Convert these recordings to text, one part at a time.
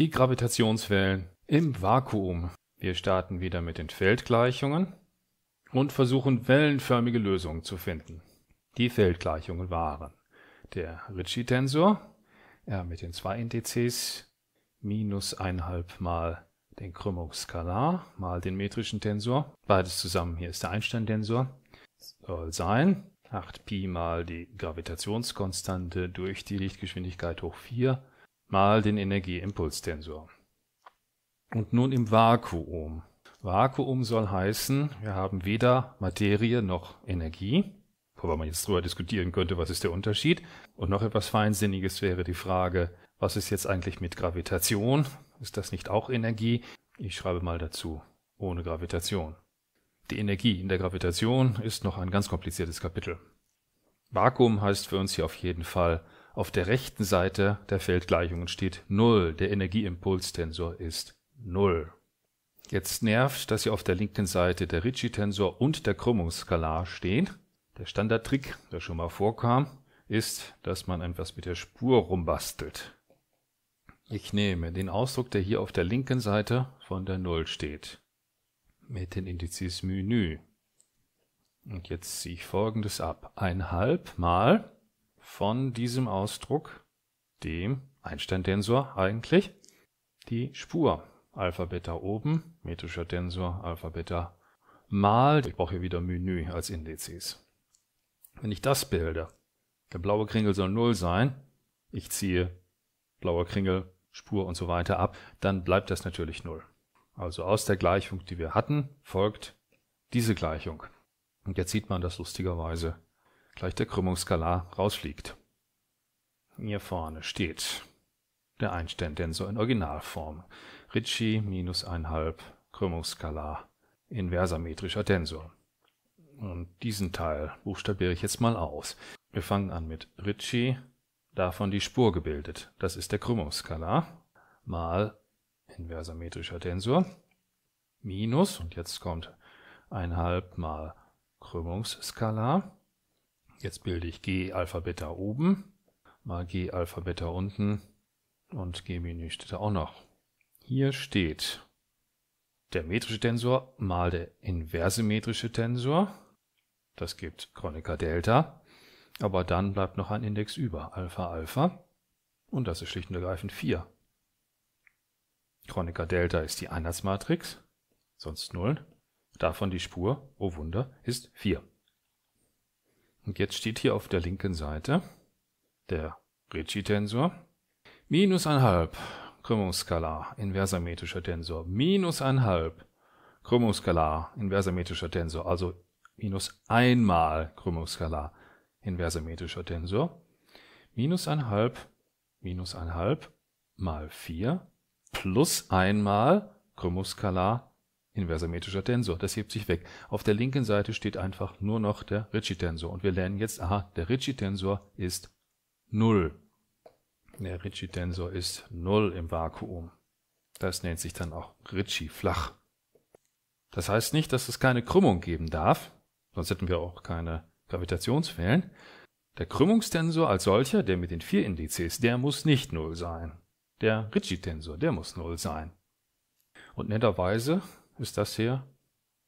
Die Gravitationswellen im Vakuum. Wir starten wieder mit den Feldgleichungen und versuchen wellenförmige Lösungen zu finden. Die Feldgleichungen waren der Ricci-Tensor R mit den zwei Indizes minus eineinhalb mal den Krümmungsskalar mal den metrischen Tensor. Beides zusammen, hier ist der Einstein-Tensor. Soll sein 8 Pi mal die Gravitationskonstante durch die Lichtgeschwindigkeit hoch 4 mal den Energieimpulstensor. Und nun im Vakuum. Vakuum soll heißen, wir haben weder Materie noch Energie, wobei man jetzt darüber diskutieren könnte, was ist der Unterschied. Und noch etwas Feinsinniges wäre die Frage, was ist jetzt eigentlich mit Gravitation? Ist das nicht auch Energie? Ich schreibe mal dazu, ohne Gravitation. Die Energie in der Gravitation ist noch ein ganz kompliziertes Kapitel. Vakuum heißt für uns hier auf jeden Fall auf der rechten Seite der Feldgleichungen steht 0. Der Energieimpulstensor ist 0. Jetzt nervt, dass hier auf der linken Seite der Ricci-Tensor und der Krümmungsskalar stehen. Der Standardtrick, der schon mal vorkam, ist, dass man etwas mit der Spur rumbastelt. Ich nehme den Ausdruck, der hier auf der linken Seite von der Null steht, mit den Indizes Menü. Und jetzt ziehe ich folgendes ab. Ein halb mal von diesem Ausdruck, dem Einstein-Tensor eigentlich, die Spur Alpha Beta oben, metrischer Tensor Alpha Beta mal, ich brauche hier wieder Menü als Indizes. Wenn ich das bilde, der blaue Kringel soll 0 sein, ich ziehe blauer Kringel, Spur und so weiter ab, dann bleibt das natürlich 0. Also aus der Gleichung, die wir hatten, folgt diese Gleichung. Und jetzt sieht man das lustigerweise gleich der Krümmungsskalar rausfliegt. Hier vorne steht der Einstein-Tensor in Originalform. Ricci minus einhalb Krümmungsskalar inversametrischer Tensor. Und diesen Teil buchstabiere ich jetzt mal aus. Wir fangen an mit Ricci, davon die Spur gebildet. Das ist der Krümmungsskalar mal inversametrischer Tensor minus, und jetzt kommt einhalb mal Krümmungsskalar Jetzt bilde ich G Alpha Beta oben, mal G Alpha Beta unten und G Mini steht da auch noch. Hier steht der metrische Tensor mal der inverse metrische Tensor. Das gibt Kronecker Delta. Aber dann bleibt noch ein Index über, Alpha Alpha. Und das ist schlicht und ergreifend 4. Kronecker Delta ist die Einheitsmatrix, sonst 0. Davon die Spur, oh Wunder, ist 4. Und jetzt steht hier auf der linken Seite der Ricci-Tensor. Minus einhalb Krümmungskala inversometrischer Tensor. Minus einhalb Krümmungskala inversometrischer Tensor. Also minus einmal Krümmungskala inversometrischer Tensor. Minus einhalb, minus einhalb mal vier plus einmal Krümmungskala inversometrischer Tensor. Das hebt sich weg. Auf der linken Seite steht einfach nur noch der Ricci-Tensor. Und wir lernen jetzt, aha, der Ricci-Tensor ist 0. Der Ricci-Tensor ist 0 im Vakuum. Das nennt sich dann auch Ricci-flach. Das heißt nicht, dass es keine Krümmung geben darf, sonst hätten wir auch keine Gravitationswellen. Der Krümmungstensor als solcher, der mit den vier Indizes, der muss nicht Null sein. Der Ricci-Tensor, der muss Null sein. Und netterweise ist das hier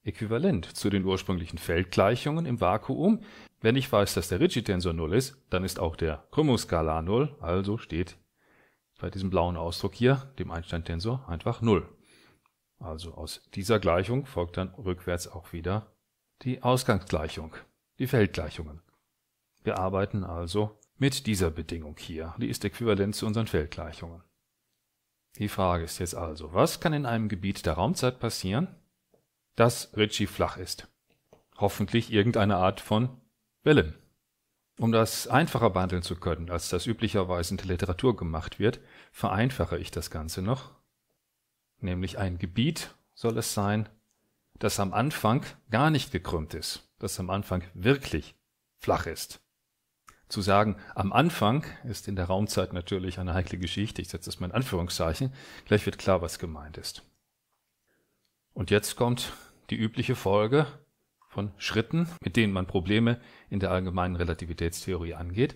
äquivalent zu den ursprünglichen Feldgleichungen im Vakuum. Wenn ich weiß, dass der Ricci-Tensor 0 ist, dann ist auch der Krümmungsskalar 0, also steht bei diesem blauen Ausdruck hier, dem Einstein-Tensor, einfach 0. Also aus dieser Gleichung folgt dann rückwärts auch wieder die Ausgangsgleichung, die Feldgleichungen. Wir arbeiten also mit dieser Bedingung hier. Die ist äquivalent zu unseren Feldgleichungen. Die Frage ist jetzt also, was kann in einem Gebiet der Raumzeit passieren, das Ritchie flach ist? Hoffentlich irgendeine Art von Wellen. Um das einfacher behandeln zu können, als das üblicherweise in der Literatur gemacht wird, vereinfache ich das Ganze noch. Nämlich ein Gebiet soll es sein, das am Anfang gar nicht gekrümmt ist, das am Anfang wirklich flach ist zu sagen, am Anfang ist in der Raumzeit natürlich eine heikle Geschichte, ich setze das mal in Anführungszeichen, gleich wird klar, was gemeint ist. Und jetzt kommt die übliche Folge von Schritten, mit denen man Probleme in der allgemeinen Relativitätstheorie angeht.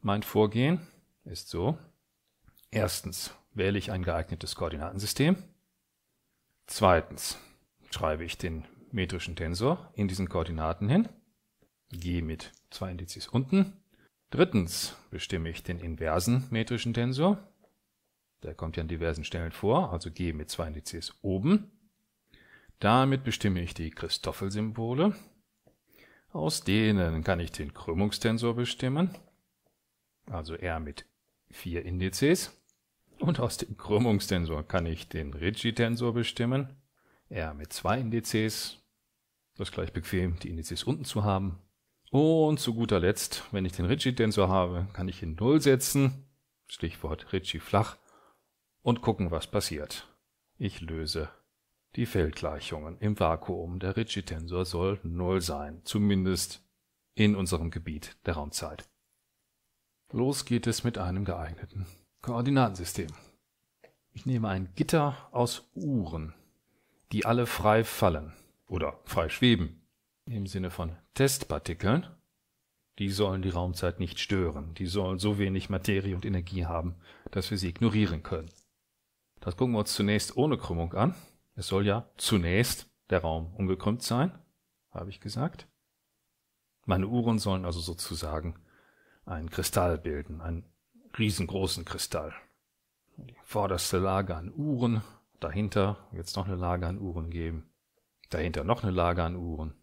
Mein Vorgehen ist so. Erstens wähle ich ein geeignetes Koordinatensystem. Zweitens schreibe ich den metrischen Tensor in diesen Koordinaten hin. gehe mit zwei Indizes unten Drittens bestimme ich den inversen metrischen Tensor. Der kommt ja an diversen Stellen vor, also G mit zwei Indizes oben. Damit bestimme ich die Christoffelsymbole. Aus denen kann ich den Krümmungstensor bestimmen, also R mit vier Indizes. Und aus dem Krümmungstensor kann ich den Ricci-Tensor bestimmen, R mit zwei Indizes. Das ist gleich bequem, die Indizes unten zu haben, und zu guter Letzt, wenn ich den Ritchie-Tensor habe, kann ich ihn Null setzen, Stichwort Ritchie flach, und gucken, was passiert. Ich löse die Feldgleichungen im Vakuum. Der Ritchie-Tensor soll Null sein, zumindest in unserem Gebiet der Raumzeit. Los geht es mit einem geeigneten Koordinatensystem. Ich nehme ein Gitter aus Uhren, die alle frei fallen oder frei schweben, im Sinne von Testpartikeln, die sollen die Raumzeit nicht stören. Die sollen so wenig Materie und Energie haben, dass wir sie ignorieren können. Das gucken wir uns zunächst ohne Krümmung an. Es soll ja zunächst der Raum ungekrümmt sein, habe ich gesagt. Meine Uhren sollen also sozusagen einen Kristall bilden, einen riesengroßen Kristall. Die vorderste Lage an Uhren, dahinter jetzt noch eine Lage an Uhren geben, dahinter noch eine Lage an Uhren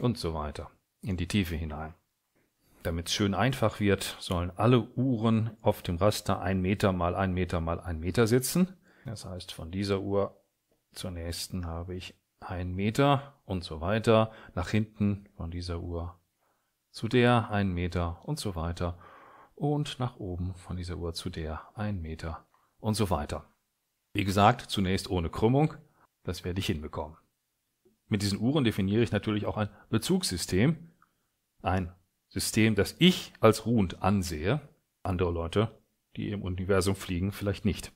und so weiter in die Tiefe hinein. Damit es schön einfach wird, sollen alle Uhren auf dem Raster ein Meter mal ein Meter mal ein Meter sitzen. Das heißt, von dieser Uhr zur nächsten habe ich ein Meter und so weiter, nach hinten von dieser Uhr zu der ein Meter und so weiter und nach oben von dieser Uhr zu der ein Meter und so weiter. Wie gesagt, zunächst ohne Krümmung, das werde ich hinbekommen. Mit diesen Uhren definiere ich natürlich auch ein Bezugssystem, ein System, das ich als ruhend ansehe, andere Leute, die im Universum fliegen, vielleicht nicht.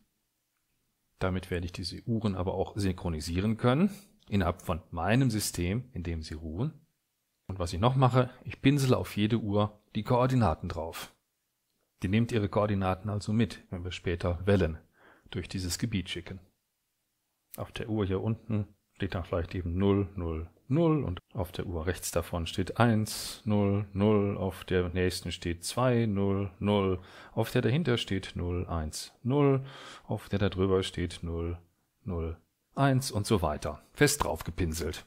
Damit werde ich diese Uhren aber auch synchronisieren können, innerhalb von meinem System, in dem sie ruhen. Und was ich noch mache, ich pinsele auf jede Uhr die Koordinaten drauf. Die nehmt ihre Koordinaten also mit, wenn wir später Wellen durch dieses Gebiet schicken. Auf der Uhr hier unten steht dann vielleicht eben 0, 0, 0 und auf der Uhr rechts davon steht 1, 0, 0, auf der nächsten steht 2, 0, 0, auf der dahinter steht 0, 1, 0, auf der da drüber steht 0, 0, 1 und so weiter. Fest drauf gepinselt.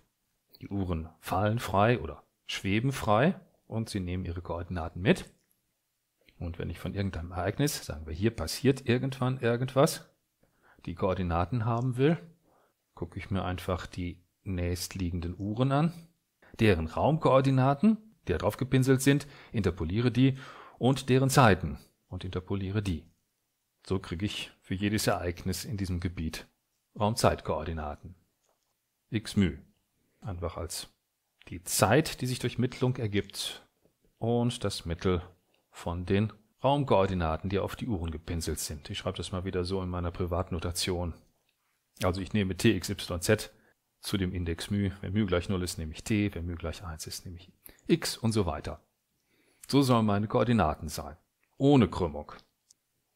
Die Uhren fallen frei oder schweben frei und sie nehmen ihre Koordinaten mit. Und wenn ich von irgendeinem Ereignis, sagen wir hier passiert irgendwann irgendwas, die Koordinaten haben will, gucke ich mir einfach die nächstliegenden Uhren an, deren Raumkoordinaten, die da drauf gepinselt sind, interpoliere die und deren Zeiten und interpoliere die. So kriege ich für jedes Ereignis in diesem Gebiet Raumzeitkoordinaten. X μ einfach als die Zeit, die sich durch Mittlung ergibt und das Mittel von den Raumkoordinaten, die auf die Uhren gepinselt sind. Ich schreibe das mal wieder so in meiner Privatnotation also ich nehme t x y z zu dem Index μ. Wenn μ gleich 0 ist, nehme ich t. Wenn μ gleich 1 ist, nehme ich x und so weiter. So sollen meine Koordinaten sein. Ohne Krümmung.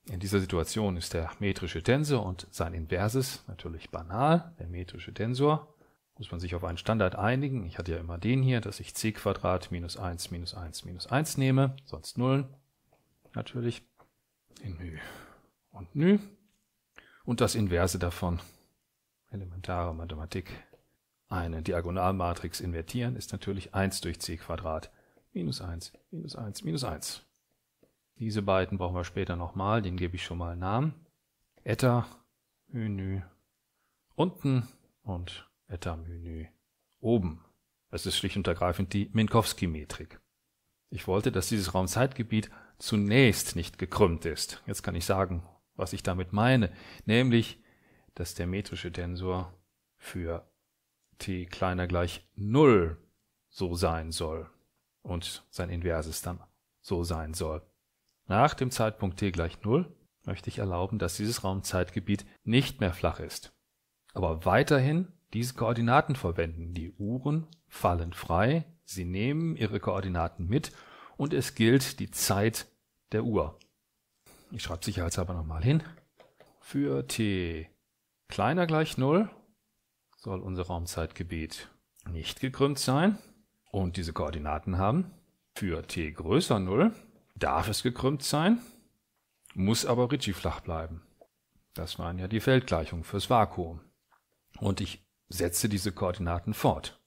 In dieser Situation ist der metrische Tensor und sein Inverses natürlich banal. Der metrische Tensor muss man sich auf einen Standard einigen. Ich hatte ja immer den hier, dass ich c Quadrat minus 1 minus 1 minus 1 nehme, sonst Nullen. Natürlich. In μ und μ. Und das Inverse davon elementare Mathematik. Eine Diagonalmatrix invertieren ist natürlich 1 durch c Quadrat. Minus 1, minus 1, minus 1. Diese beiden brauchen wir später nochmal, den gebe ich schon mal einen Namen. Eta, Menü, unten und Eta, Menü, oben. Das ist schlicht und ergreifend die Minkowski-Metrik. Ich wollte, dass dieses Raumzeitgebiet zunächst nicht gekrümmt ist. Jetzt kann ich sagen, was ich damit meine, nämlich dass der metrische Tensor für t kleiner gleich 0 so sein soll und sein Inverses dann so sein soll. Nach dem Zeitpunkt t gleich 0 möchte ich erlauben, dass dieses Raumzeitgebiet nicht mehr flach ist. Aber weiterhin diese Koordinaten verwenden. Die Uhren fallen frei, sie nehmen ihre Koordinaten mit und es gilt die Zeit der Uhr. Ich schreibe sicherheitshalber nochmal hin. Für t Kleiner gleich 0 soll unser Raumzeitgebiet nicht gekrümmt sein und diese Koordinaten haben. Für t größer 0 darf es gekrümmt sein, muss aber Ricci flach bleiben. Das waren ja die Feldgleichungen fürs Vakuum. Und ich setze diese Koordinaten fort.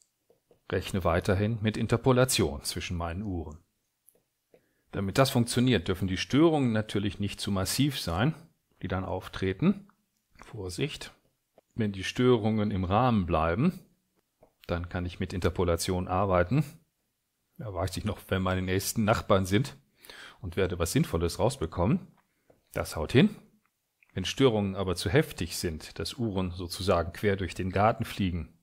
Rechne weiterhin mit Interpolation zwischen meinen Uhren. Damit das funktioniert, dürfen die Störungen natürlich nicht zu massiv sein, die dann auftreten, Vorsicht, wenn die Störungen im Rahmen bleiben, dann kann ich mit Interpolation arbeiten. Da weiß ich noch, wenn meine nächsten Nachbarn sind und werde was Sinnvolles rausbekommen. Das haut hin. Wenn Störungen aber zu heftig sind, dass Uhren sozusagen quer durch den Garten fliegen,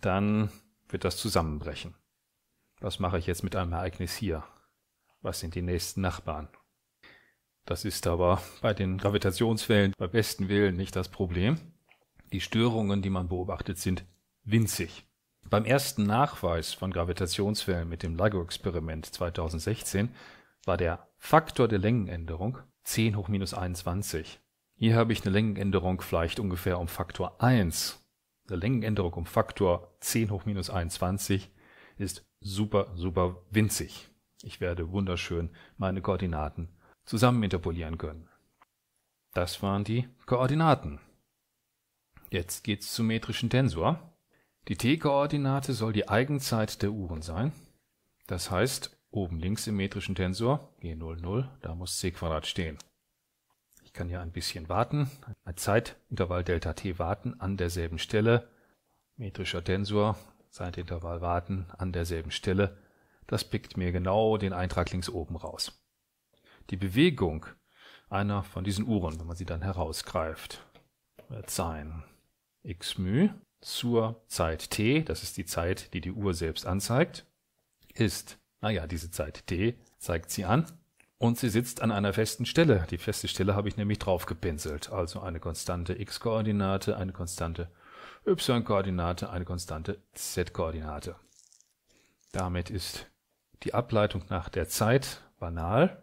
dann wird das zusammenbrechen. Was mache ich jetzt mit einem Ereignis hier? Was sind die nächsten Nachbarn? Das ist aber bei den Gravitationswellen bei besten Willen nicht das Problem. Die Störungen, die man beobachtet, sind winzig. Beim ersten Nachweis von Gravitationswellen mit dem LIGO-Experiment 2016 war der Faktor der Längenänderung 10 hoch minus 21. Hier habe ich eine Längenänderung vielleicht ungefähr um Faktor 1. Eine Längenänderung um Faktor 10 hoch minus 21 ist super, super winzig. Ich werde wunderschön meine Koordinaten zusammen interpolieren können. Das waren die Koordinaten. Jetzt geht's zum metrischen Tensor. Die t-Koordinate soll die Eigenzeit der Uhren sein. Das heißt, oben links im metrischen Tensor, G00, da muss c stehen. Ich kann ja ein bisschen warten, ein Zeitintervall Delta t warten an derselben Stelle, metrischer Tensor, Zeitintervall warten an derselben Stelle. Das pickt mir genau den Eintrag links oben raus die Bewegung einer von diesen Uhren, wenn man sie dann herausgreift, wird sein x μ zur Zeit t, das ist die Zeit, die die Uhr selbst anzeigt, ist, naja, diese Zeit t zeigt sie an und sie sitzt an einer festen Stelle. Die feste Stelle habe ich nämlich drauf gepinselt, also eine konstante x-Koordinate, eine konstante y-Koordinate, eine konstante z-Koordinate. Damit ist die Ableitung nach der Zeit banal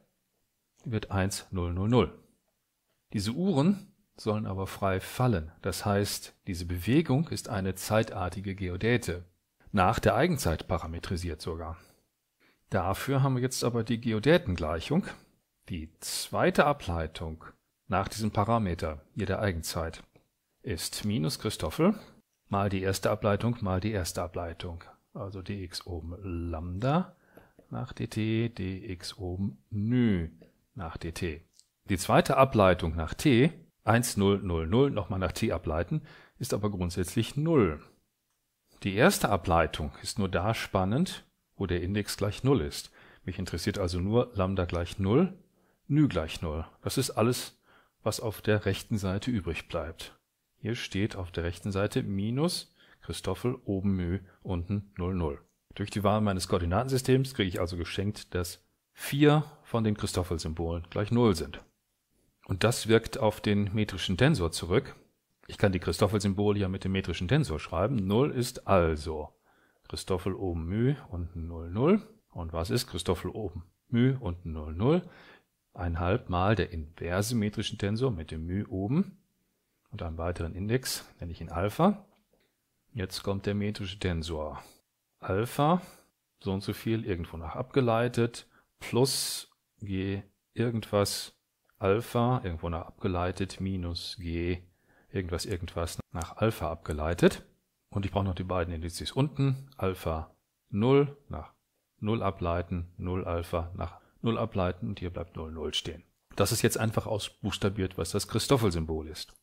wird 1000. Diese Uhren sollen aber frei fallen, das heißt, diese Bewegung ist eine zeitartige Geodäte, nach der Eigenzeit parametrisiert sogar. Dafür haben wir jetzt aber die Geodätengleichung, die zweite Ableitung nach diesem Parameter, hier der Eigenzeit, ist minus Christoffel mal die erste Ableitung mal die erste Ableitung, also dx oben Lambda nach dt dx oben nü nach dt. Die zweite Ableitung nach t, 1, 0, 0, 0, nochmal nach t ableiten, ist aber grundsätzlich 0. Die erste Ableitung ist nur da spannend, wo der Index gleich 0 ist. Mich interessiert also nur lambda gleich 0, nü gleich 0. Das ist alles, was auf der rechten Seite übrig bleibt. Hier steht auf der rechten Seite minus Christoffel oben μ unten 0, 0. Durch die Wahl meines Koordinatensystems kriege ich also geschenkt das vier von den Christoffelsymbolen gleich Null sind. Und das wirkt auf den metrischen Tensor zurück. Ich kann die Christoffelsymbole ja mit dem metrischen Tensor schreiben. Null ist also Christoffel oben μ, unten 0, 0. Und was ist Christoffel oben μ, unten 0, 0? Einhalb mal der inverse metrischen Tensor mit dem μ oben und einem weiteren Index, nenne ich ihn Alpha. Jetzt kommt der metrische Tensor. Alpha, so und so viel, irgendwo nach abgeleitet, plus G irgendwas Alpha, irgendwo nach abgeleitet, minus G irgendwas irgendwas nach Alpha abgeleitet. Und ich brauche noch die beiden Indizes unten, Alpha 0 nach 0 ableiten, 0 Alpha nach 0 ableiten und hier bleibt 0, 0 stehen. Das ist jetzt einfach ausbuchstabiert, was das Christoffel-Symbol ist.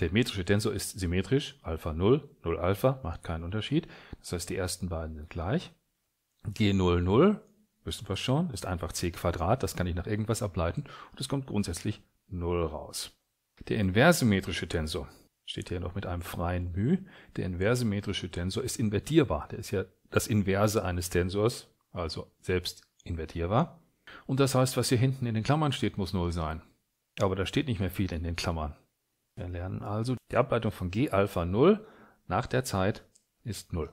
Der metrische Tensor ist symmetrisch, Alpha 0, 0 Alpha, macht keinen Unterschied. Das heißt, die ersten beiden sind gleich. G00 wissen wir schon, ist einfach c Quadrat, das kann ich nach irgendwas ableiten und es kommt grundsätzlich 0 raus. Der inversymmetrische Tensor steht hier noch mit einem freien μ. Der inversymmetrische Tensor ist invertierbar. Der ist ja das Inverse eines Tensors, also selbst invertierbar. Und das heißt, was hier hinten in den Klammern steht, muss 0 sein. Aber da steht nicht mehr viel in den Klammern. Wir lernen also, die Ableitung von g Alpha 0 nach der Zeit ist 0.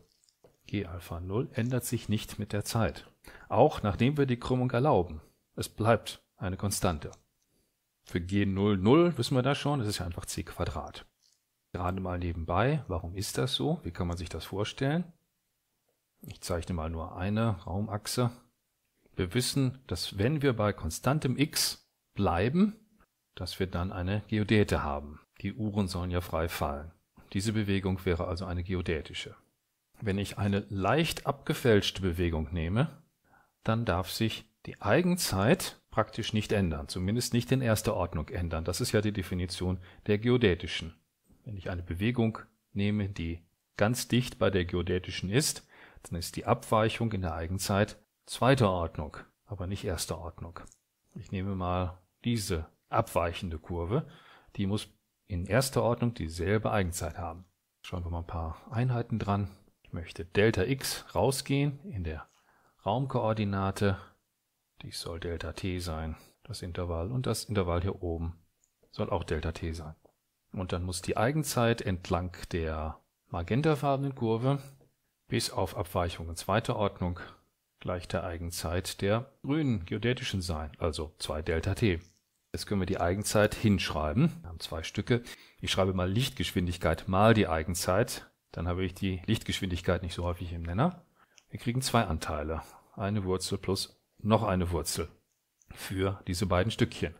g Alpha 0 ändert sich nicht mit der Zeit. Auch nachdem wir die Krümmung erlauben. Es bleibt eine Konstante. Für G00 wissen wir das schon, es ist ja einfach c Quadrat. Gerade mal nebenbei, warum ist das so? Wie kann man sich das vorstellen? Ich zeichne mal nur eine Raumachse. Wir wissen, dass wenn wir bei konstantem x bleiben, dass wir dann eine Geodäte haben. Die Uhren sollen ja frei fallen. Diese Bewegung wäre also eine geodätische. Wenn ich eine leicht abgefälschte Bewegung nehme, dann darf sich die Eigenzeit praktisch nicht ändern, zumindest nicht in erster Ordnung ändern. Das ist ja die Definition der geodätischen. Wenn ich eine Bewegung nehme, die ganz dicht bei der geodätischen ist, dann ist die Abweichung in der Eigenzeit zweiter Ordnung, aber nicht erster Ordnung. Ich nehme mal diese abweichende Kurve, die muss in erster Ordnung dieselbe Eigenzeit haben. Schauen wir mal ein paar Einheiten dran. Ich möchte Delta x rausgehen in der Raumkoordinate, dies soll Delta t sein, das Intervall, und das Intervall hier oben soll auch Delta t sein. Und dann muss die Eigenzeit entlang der magentafarbenen Kurve bis auf Abweichungen zweiter Ordnung gleich der Eigenzeit der grünen geodätischen sein, also 2 Delta t. Jetzt können wir die Eigenzeit hinschreiben. Wir haben zwei Stücke. Ich schreibe mal Lichtgeschwindigkeit mal die Eigenzeit. Dann habe ich die Lichtgeschwindigkeit nicht so häufig im Nenner. Wir kriegen zwei Anteile. Eine Wurzel plus noch eine Wurzel für diese beiden Stückchen.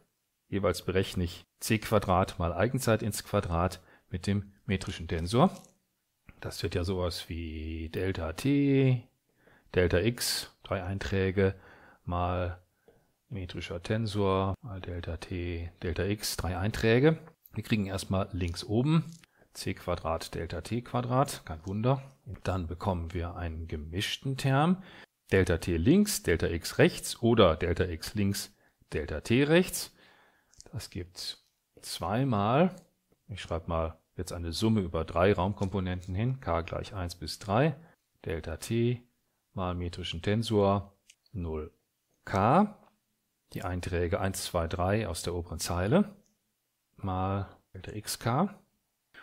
Jeweils berechne ich c Quadrat mal Eigenzeit ins Quadrat mit dem metrischen Tensor. Das wird ja sowas wie Delta t, Delta x, drei Einträge, mal metrischer Tensor, mal Delta t, Delta x, drei Einträge. Wir kriegen erstmal links oben c Delta t kein Wunder. Und dann bekommen wir einen gemischten Term. Delta t links, Delta x rechts oder Delta x links, Delta t rechts. Das gibt zweimal, ich schreibe mal jetzt eine Summe über drei Raumkomponenten hin, k gleich 1 bis 3, Delta t mal metrischen Tensor 0k, die Einträge 1, 2, 3 aus der oberen Zeile, mal Delta xk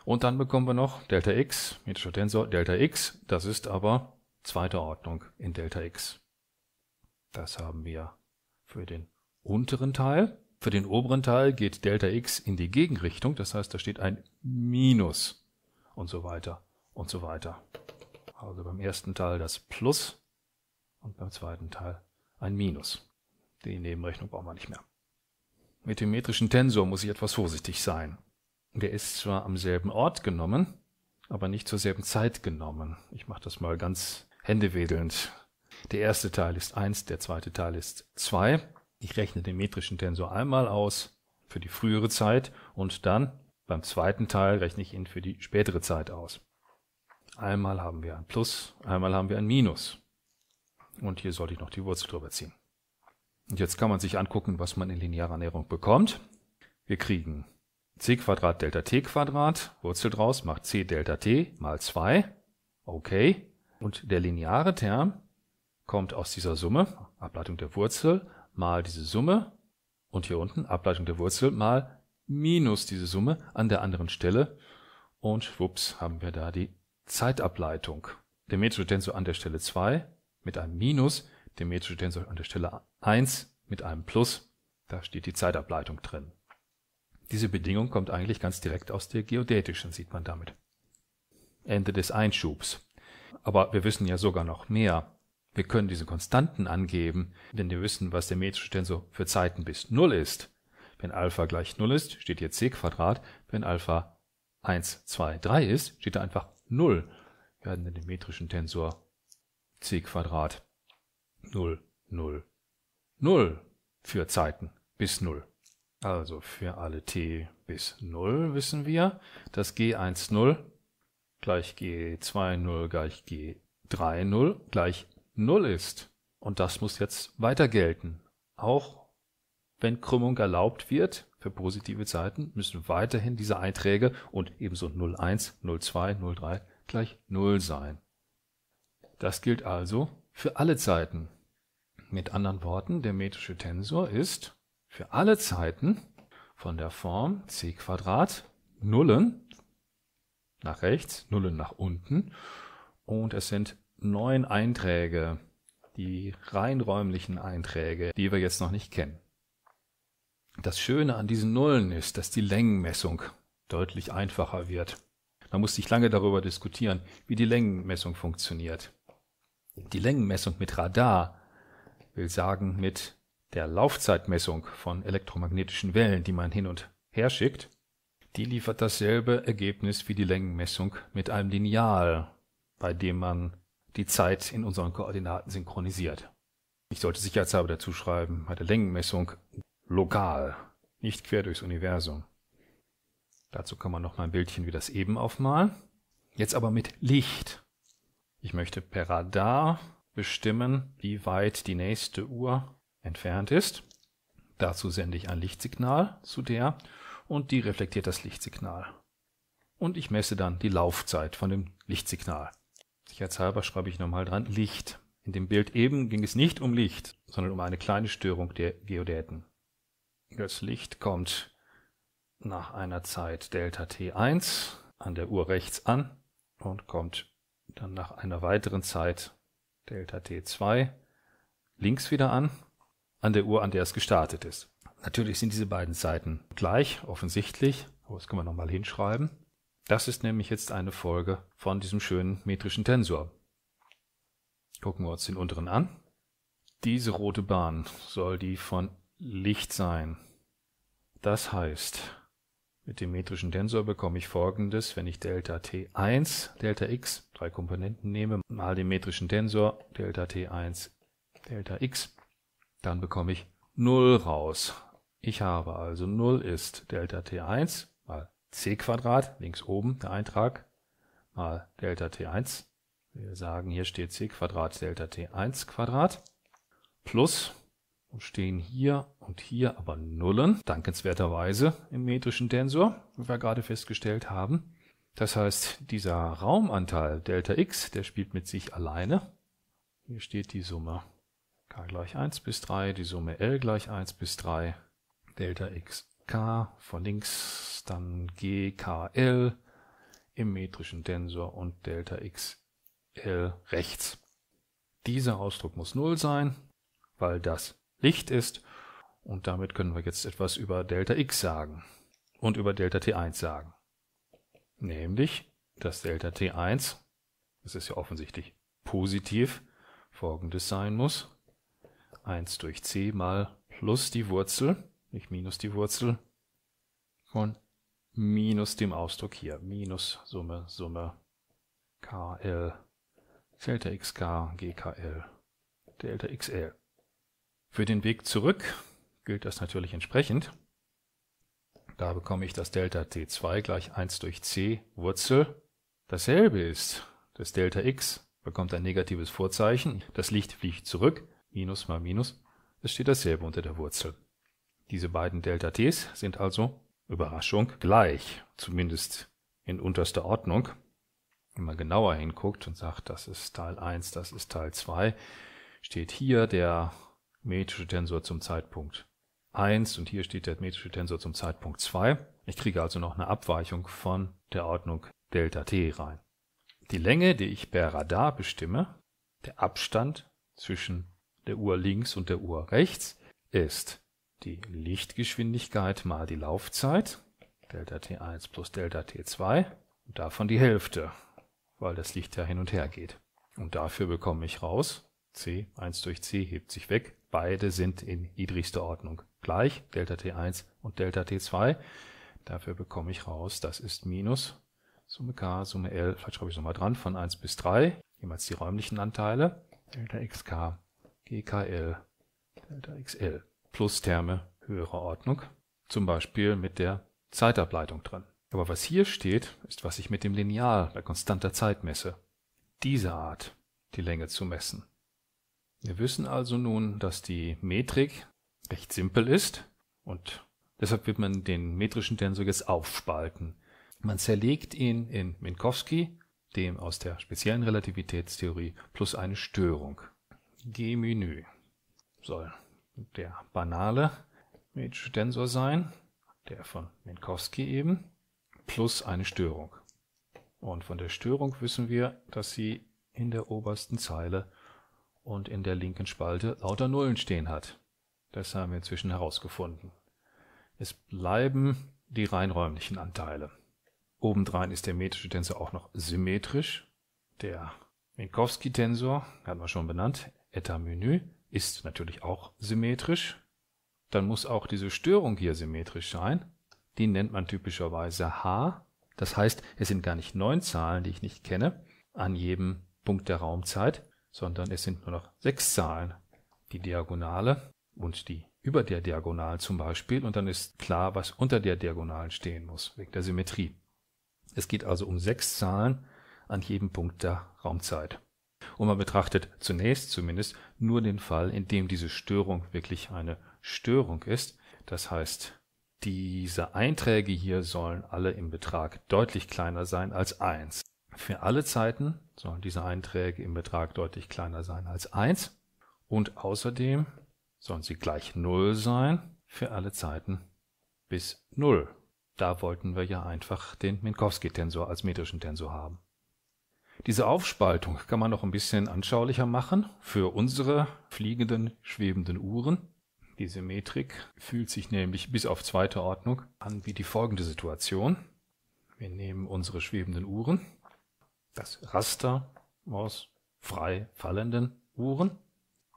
und dann bekommen wir noch Delta x, metrischer Tensor Delta x, das ist aber zweite Ordnung in Delta x. Das haben wir für den unteren Teil. Für den oberen Teil geht Delta x in die Gegenrichtung, das heißt, da steht ein Minus und so weiter und so weiter. Also beim ersten Teil das Plus und beim zweiten Teil ein Minus. Die Nebenrechnung brauchen wir nicht mehr. Mit dem metrischen Tensor muss ich etwas vorsichtig sein. Der ist zwar am selben Ort genommen, aber nicht zur selben Zeit genommen. Ich mache das mal ganz händewedelnd. Der erste Teil ist 1, der zweite Teil ist 2. Ich rechne den metrischen Tensor einmal aus für die frühere Zeit und dann beim zweiten Teil rechne ich ihn für die spätere Zeit aus. Einmal haben wir ein Plus, einmal haben wir ein Minus. Und hier sollte ich noch die Wurzel drüber ziehen. Und jetzt kann man sich angucken, was man in linearer Ernährung bekommt. Wir kriegen c Delta t Quadrat, Wurzel draus macht c Delta t mal 2, okay. Und der lineare Term kommt aus dieser Summe, Ableitung der Wurzel, mal diese Summe und hier unten Ableitung der Wurzel mal minus diese Summe an der anderen Stelle und schwupps haben wir da die Zeitableitung. Der metrische Tensor an der Stelle 2 mit einem Minus, der metrische Tensor an der Stelle 1 mit einem Plus, da steht die Zeitableitung drin. Diese Bedingung kommt eigentlich ganz direkt aus der geodätischen, sieht man damit. Ende des Einschubs. Aber wir wissen ja sogar noch mehr. Wir können diese Konstanten angeben, denn wir wissen, was der metrische Tensor für Zeiten bis null ist. Wenn Alpha gleich null ist, steht hier c Quadrat. Wenn Alpha 1, 2, 3 ist, steht da einfach 0. Wir hatten den metrischen Tensor c Quadrat 0, 0, 0 für Zeiten bis 0. Also für alle t bis 0 wissen wir, dass g 10 gleich g 20 gleich g 30 gleich 0 ist. Und das muss jetzt weiter gelten. Auch wenn Krümmung erlaubt wird, für positive Zeiten müssen weiterhin diese Einträge und ebenso 01, 02, 03 gleich 0 sein. Das gilt also für alle Zeiten. Mit anderen Worten, der metrische Tensor ist für alle Zeiten von der Form c Quadrat Nullen nach rechts, Nullen nach unten und es sind neun Einträge, die rein räumlichen Einträge, die wir jetzt noch nicht kennen. Das Schöne an diesen Nullen ist, dass die Längenmessung deutlich einfacher wird. Man muss sich lange darüber diskutieren, wie die Längenmessung funktioniert. Die Längenmessung mit Radar will sagen mit der Laufzeitmessung von elektromagnetischen Wellen, die man hin und her schickt, die liefert dasselbe Ergebnis wie die Längenmessung mit einem Lineal, bei dem man die Zeit in unseren Koordinaten synchronisiert. Ich sollte sicherheitshalber dazu schreiben, bei der Längenmessung lokal, nicht quer durchs Universum. Dazu kann man noch mal ein Bildchen wie das eben aufmalen. Jetzt aber mit Licht. Ich möchte per Radar bestimmen, wie weit die nächste Uhr entfernt ist. Dazu sende ich ein Lichtsignal zu der und die reflektiert das Lichtsignal. Und ich messe dann die Laufzeit von dem Lichtsignal. Sicherheitshalber schreibe ich nochmal dran Licht. In dem Bild eben ging es nicht um Licht, sondern um eine kleine Störung der Geodäten. Das Licht kommt nach einer Zeit Delta T1 an der Uhr rechts an und kommt dann nach einer weiteren Zeit Delta T2 links wieder an an der Uhr, an der es gestartet ist. Natürlich sind diese beiden Seiten gleich, offensichtlich. Aber oh, das können wir nochmal hinschreiben. Das ist nämlich jetzt eine Folge von diesem schönen metrischen Tensor. Gucken wir uns den unteren an. Diese rote Bahn soll die von Licht sein. Das heißt, mit dem metrischen Tensor bekomme ich folgendes, wenn ich Delta T1, Delta X, drei Komponenten nehme, mal den metrischen Tensor, Delta T1, Delta X, dann bekomme ich 0 raus. Ich habe also 0 ist Delta T1 mal c Quadrat, links oben der Eintrag, mal Delta T1. Wir sagen, hier steht c Quadrat Delta T1 Quadrat plus und stehen hier und hier aber Nullen, dankenswerterweise im metrischen Tensor, wie wir gerade festgestellt haben. Das heißt, dieser Raumanteil Delta x, der spielt mit sich alleine. Hier steht die Summe gleich 1 bis 3, die Summe L gleich 1 bis 3, Delta x k von links, dann g k L im metrischen Tensor und Delta x L rechts. Dieser Ausdruck muss 0 sein, weil das Licht ist und damit können wir jetzt etwas über Delta x sagen und über Delta t1 sagen. Nämlich, dass Delta t1, das ist ja offensichtlich positiv, folgendes sein muss. 1 durch c mal plus die Wurzel, nicht minus die Wurzel, von minus dem Ausdruck hier, minus Summe, Summe, KL, Delta XK, GKL, Delta XL. Für den Weg zurück gilt das natürlich entsprechend. Da bekomme ich das Delta t2 gleich 1 durch c Wurzel. Dasselbe ist das Delta x, bekommt ein negatives Vorzeichen. Das Licht fliegt zurück. Minus mal Minus, es steht dasselbe unter der Wurzel. Diese beiden Delta-Ts sind also, Überraschung, gleich, zumindest in unterster Ordnung. Wenn man genauer hinguckt und sagt, das ist Teil 1, das ist Teil 2, steht hier der metrische Tensor zum Zeitpunkt 1 und hier steht der metrische Tensor zum Zeitpunkt 2. Ich kriege also noch eine Abweichung von der Ordnung Delta T rein. Die Länge, die ich per Radar bestimme, der Abstand zwischen der Uhr links und der Uhr rechts ist die Lichtgeschwindigkeit mal die Laufzeit, Delta T1 plus Delta T2, und davon die Hälfte, weil das Licht ja hin und her geht. Und dafür bekomme ich raus, C, 1 durch C hebt sich weg, beide sind in niedrigster Ordnung gleich, Delta T1 und Delta T2. Dafür bekomme ich raus, das ist minus Summe K, Summe L, vielleicht schreibe ich es nochmal dran, von 1 bis 3, jemals die räumlichen Anteile, Delta XK GKL, Delta XL, plus Terme höherer Ordnung, zum Beispiel mit der Zeitableitung drin. Aber was hier steht, ist, was ich mit dem Lineal bei konstanter Zeit messe. Diese Art, die Länge zu messen. Wir wissen also nun, dass die Metrik recht simpel ist und deshalb wird man den metrischen Tensor jetzt aufspalten. Man zerlegt ihn in Minkowski, dem aus der speziellen Relativitätstheorie, plus eine Störung. G-Menü soll der banale Mage-Tensor sein, der von Minkowski eben, plus eine Störung. Und von der Störung wissen wir, dass sie in der obersten Zeile und in der linken Spalte lauter Nullen stehen hat. Das haben wir inzwischen herausgefunden. Es bleiben die rein räumlichen Anteile. Obendrein ist der metrische Tensor auch noch symmetrisch. Der Minkowski-Tensor, hat man schon benannt, Ether-Menü ist natürlich auch symmetrisch. Dann muss auch diese Störung hier symmetrisch sein. Die nennt man typischerweise H. Das heißt, es sind gar nicht neun Zahlen, die ich nicht kenne, an jedem Punkt der Raumzeit, sondern es sind nur noch sechs Zahlen. Die Diagonale und die über der Diagonalen zum Beispiel und dann ist klar, was unter der Diagonalen stehen muss, wegen der Symmetrie. Es geht also um sechs Zahlen an jedem Punkt der Raumzeit und man betrachtet zunächst zumindest nur den Fall, in dem diese Störung wirklich eine Störung ist. Das heißt, diese Einträge hier sollen alle im Betrag deutlich kleiner sein als 1. Für alle Zeiten sollen diese Einträge im Betrag deutlich kleiner sein als 1 und außerdem sollen sie gleich 0 sein für alle Zeiten bis 0. Da wollten wir ja einfach den Minkowski-Tensor als metrischen Tensor haben. Diese Aufspaltung kann man noch ein bisschen anschaulicher machen für unsere fliegenden, schwebenden Uhren. Diese Metrik fühlt sich nämlich bis auf zweite Ordnung an wie die folgende Situation. Wir nehmen unsere schwebenden Uhren, das Raster aus frei fallenden Uhren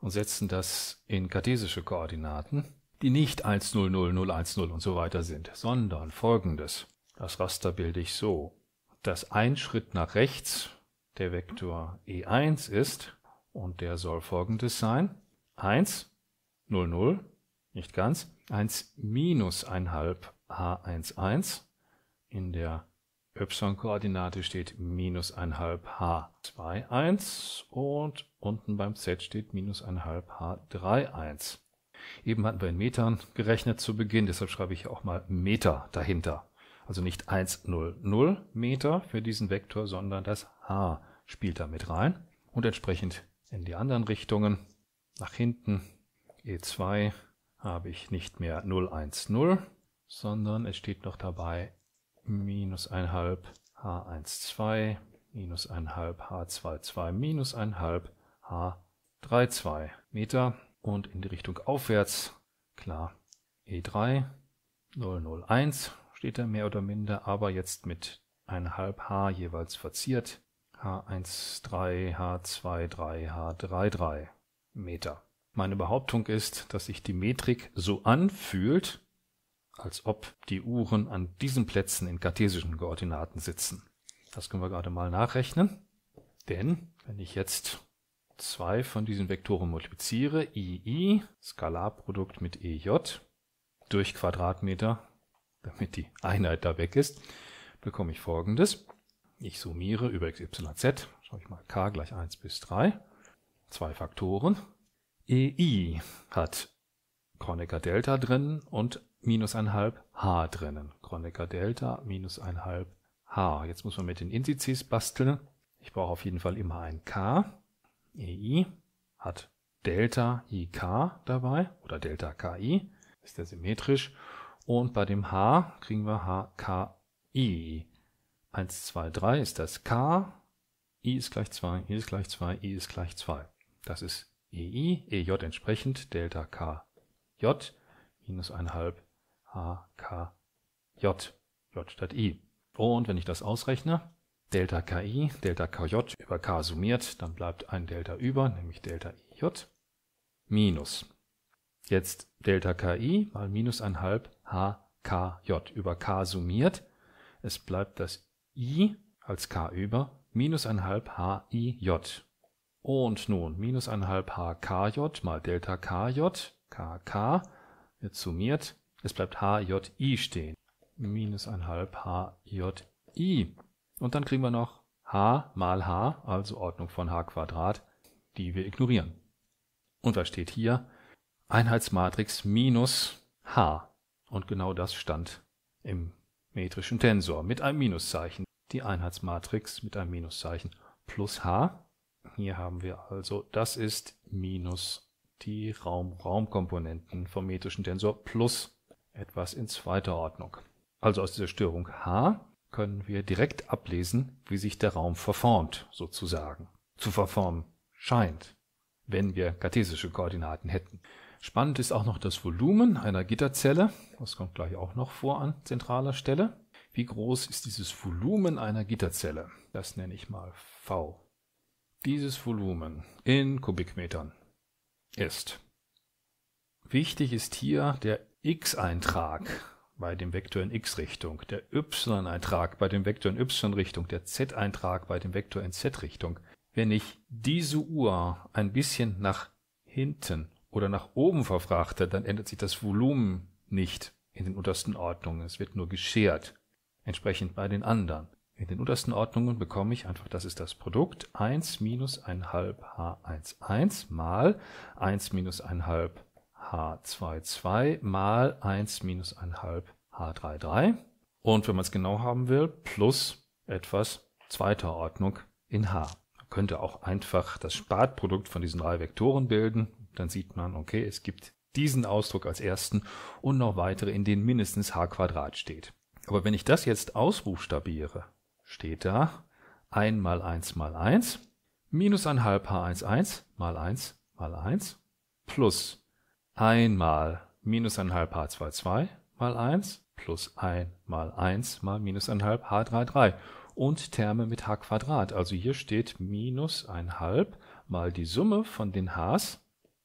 und setzen das in kartesische Koordinaten, die nicht 1, 0, 0, 0, 1, 0 und so weiter sind, sondern folgendes. Das Raster bilde ich so. dass ein Schritt nach rechts der Vektor E1 ist, und der soll folgendes sein, 1, 0, 0, nicht ganz, 1 minus 1,5 h 11 in der y-Koordinate steht minus 1,5 h 21 und unten beim z steht minus 1,5 h 31 Eben hatten wir in Metern gerechnet zu Beginn, deshalb schreibe ich auch mal Meter dahinter. Also nicht 1, 0, 0 Meter für diesen Vektor, sondern das H spielt da mit rein und entsprechend in die anderen Richtungen nach hinten E2 habe ich nicht mehr 010, sondern es steht noch dabei minus halb H12 minus halb H22 minus halb H32 Meter und in die Richtung aufwärts, klar, E3 001 steht da mehr oder minder, aber jetzt mit halb H jeweils verziert H13, H23, H33 Meter. Meine Behauptung ist, dass sich die Metrik so anfühlt, als ob die Uhren an diesen Plätzen in kartesischen Koordinaten sitzen. Das können wir gerade mal nachrechnen. Denn wenn ich jetzt zwei von diesen Vektoren multipliziere, II, Skalarprodukt mit EJ, durch Quadratmeter, damit die Einheit da weg ist, bekomme ich folgendes. Ich summiere über x, y, z, schreibe ich mal k gleich 1 bis 3, zwei Faktoren. EI hat Kronecker Delta drin und minus 1,5 h drinnen. Kronecker Delta minus 1,5 h. Jetzt muss man mit den Indizes basteln. Ich brauche auf jeden Fall immer ein k. EI hat Delta i k dabei oder Delta k i, ist der symmetrisch. Und bei dem H kriegen wir h k i. 1, 2, 3 ist das K, I ist gleich 2, I ist gleich 2, I ist gleich 2. Das ist EI, EJ entsprechend, Delta KJ minus 1,5 HKJ, J statt I. Und wenn ich das ausrechne, Delta KI, Delta KJ über K summiert, dann bleibt ein Delta über, nämlich Delta IJ e, minus. Jetzt Delta KI mal minus 1,5 HKJ über K summiert. Es bleibt das i als k über minus ein halb h i j. Und nun minus ein halb h k j mal Delta k j, k k, wird summiert, es bleibt h j i stehen. Minus ein halb h j i. Und dann kriegen wir noch h mal h, also Ordnung von h Quadrat, die wir ignorieren. Und was steht hier? Einheitsmatrix minus h. Und genau das stand im metrischen Tensor mit einem Minuszeichen. Die Einheitsmatrix mit einem Minuszeichen plus h. Hier haben wir also, das ist minus die raum raumkomponenten vom metrischen Tensor plus etwas in zweiter Ordnung. Also aus dieser Störung h können wir direkt ablesen, wie sich der Raum verformt, sozusagen. Zu verformen scheint, wenn wir kartesische Koordinaten hätten. Spannend ist auch noch das Volumen einer Gitterzelle. Das kommt gleich auch noch vor an zentraler Stelle. Wie groß ist dieses Volumen einer Gitterzelle? Das nenne ich mal V. Dieses Volumen in Kubikmetern ist. Wichtig ist hier der x-Eintrag bei dem Vektor in x-Richtung, der y-Eintrag bei dem Vektor in y-Richtung, der z-Eintrag bei dem Vektor in z-Richtung. Wenn ich diese Uhr ein bisschen nach hinten oder nach oben verfrachte, dann ändert sich das Volumen nicht in den untersten Ordnungen. Es wird nur geschert. Entsprechend bei den anderen. In den untersten Ordnungen bekomme ich einfach, das ist das Produkt, 1 minus 1,5 H11 mal 1 minus 1,5 H22 mal 1 minus 1,5 H33. Und wenn man es genau haben will, plus etwas zweiter Ordnung in H. Man könnte auch einfach das Spartprodukt von diesen drei Vektoren bilden dann sieht man, okay, es gibt diesen Ausdruck als ersten und noch weitere, in denen mindestens h Quadrat steht. Aber wenn ich das jetzt ausbuchstabiere, steht da 1 mal 1 mal 1 minus 1 halb h11 mal 1 mal 1 plus 1 mal minus 1 halb h22 mal 1 plus 1 mal 1 mal minus 1 halb h33 und Terme mit h Quadrat. Also hier steht minus 1 halb mal die Summe von den h's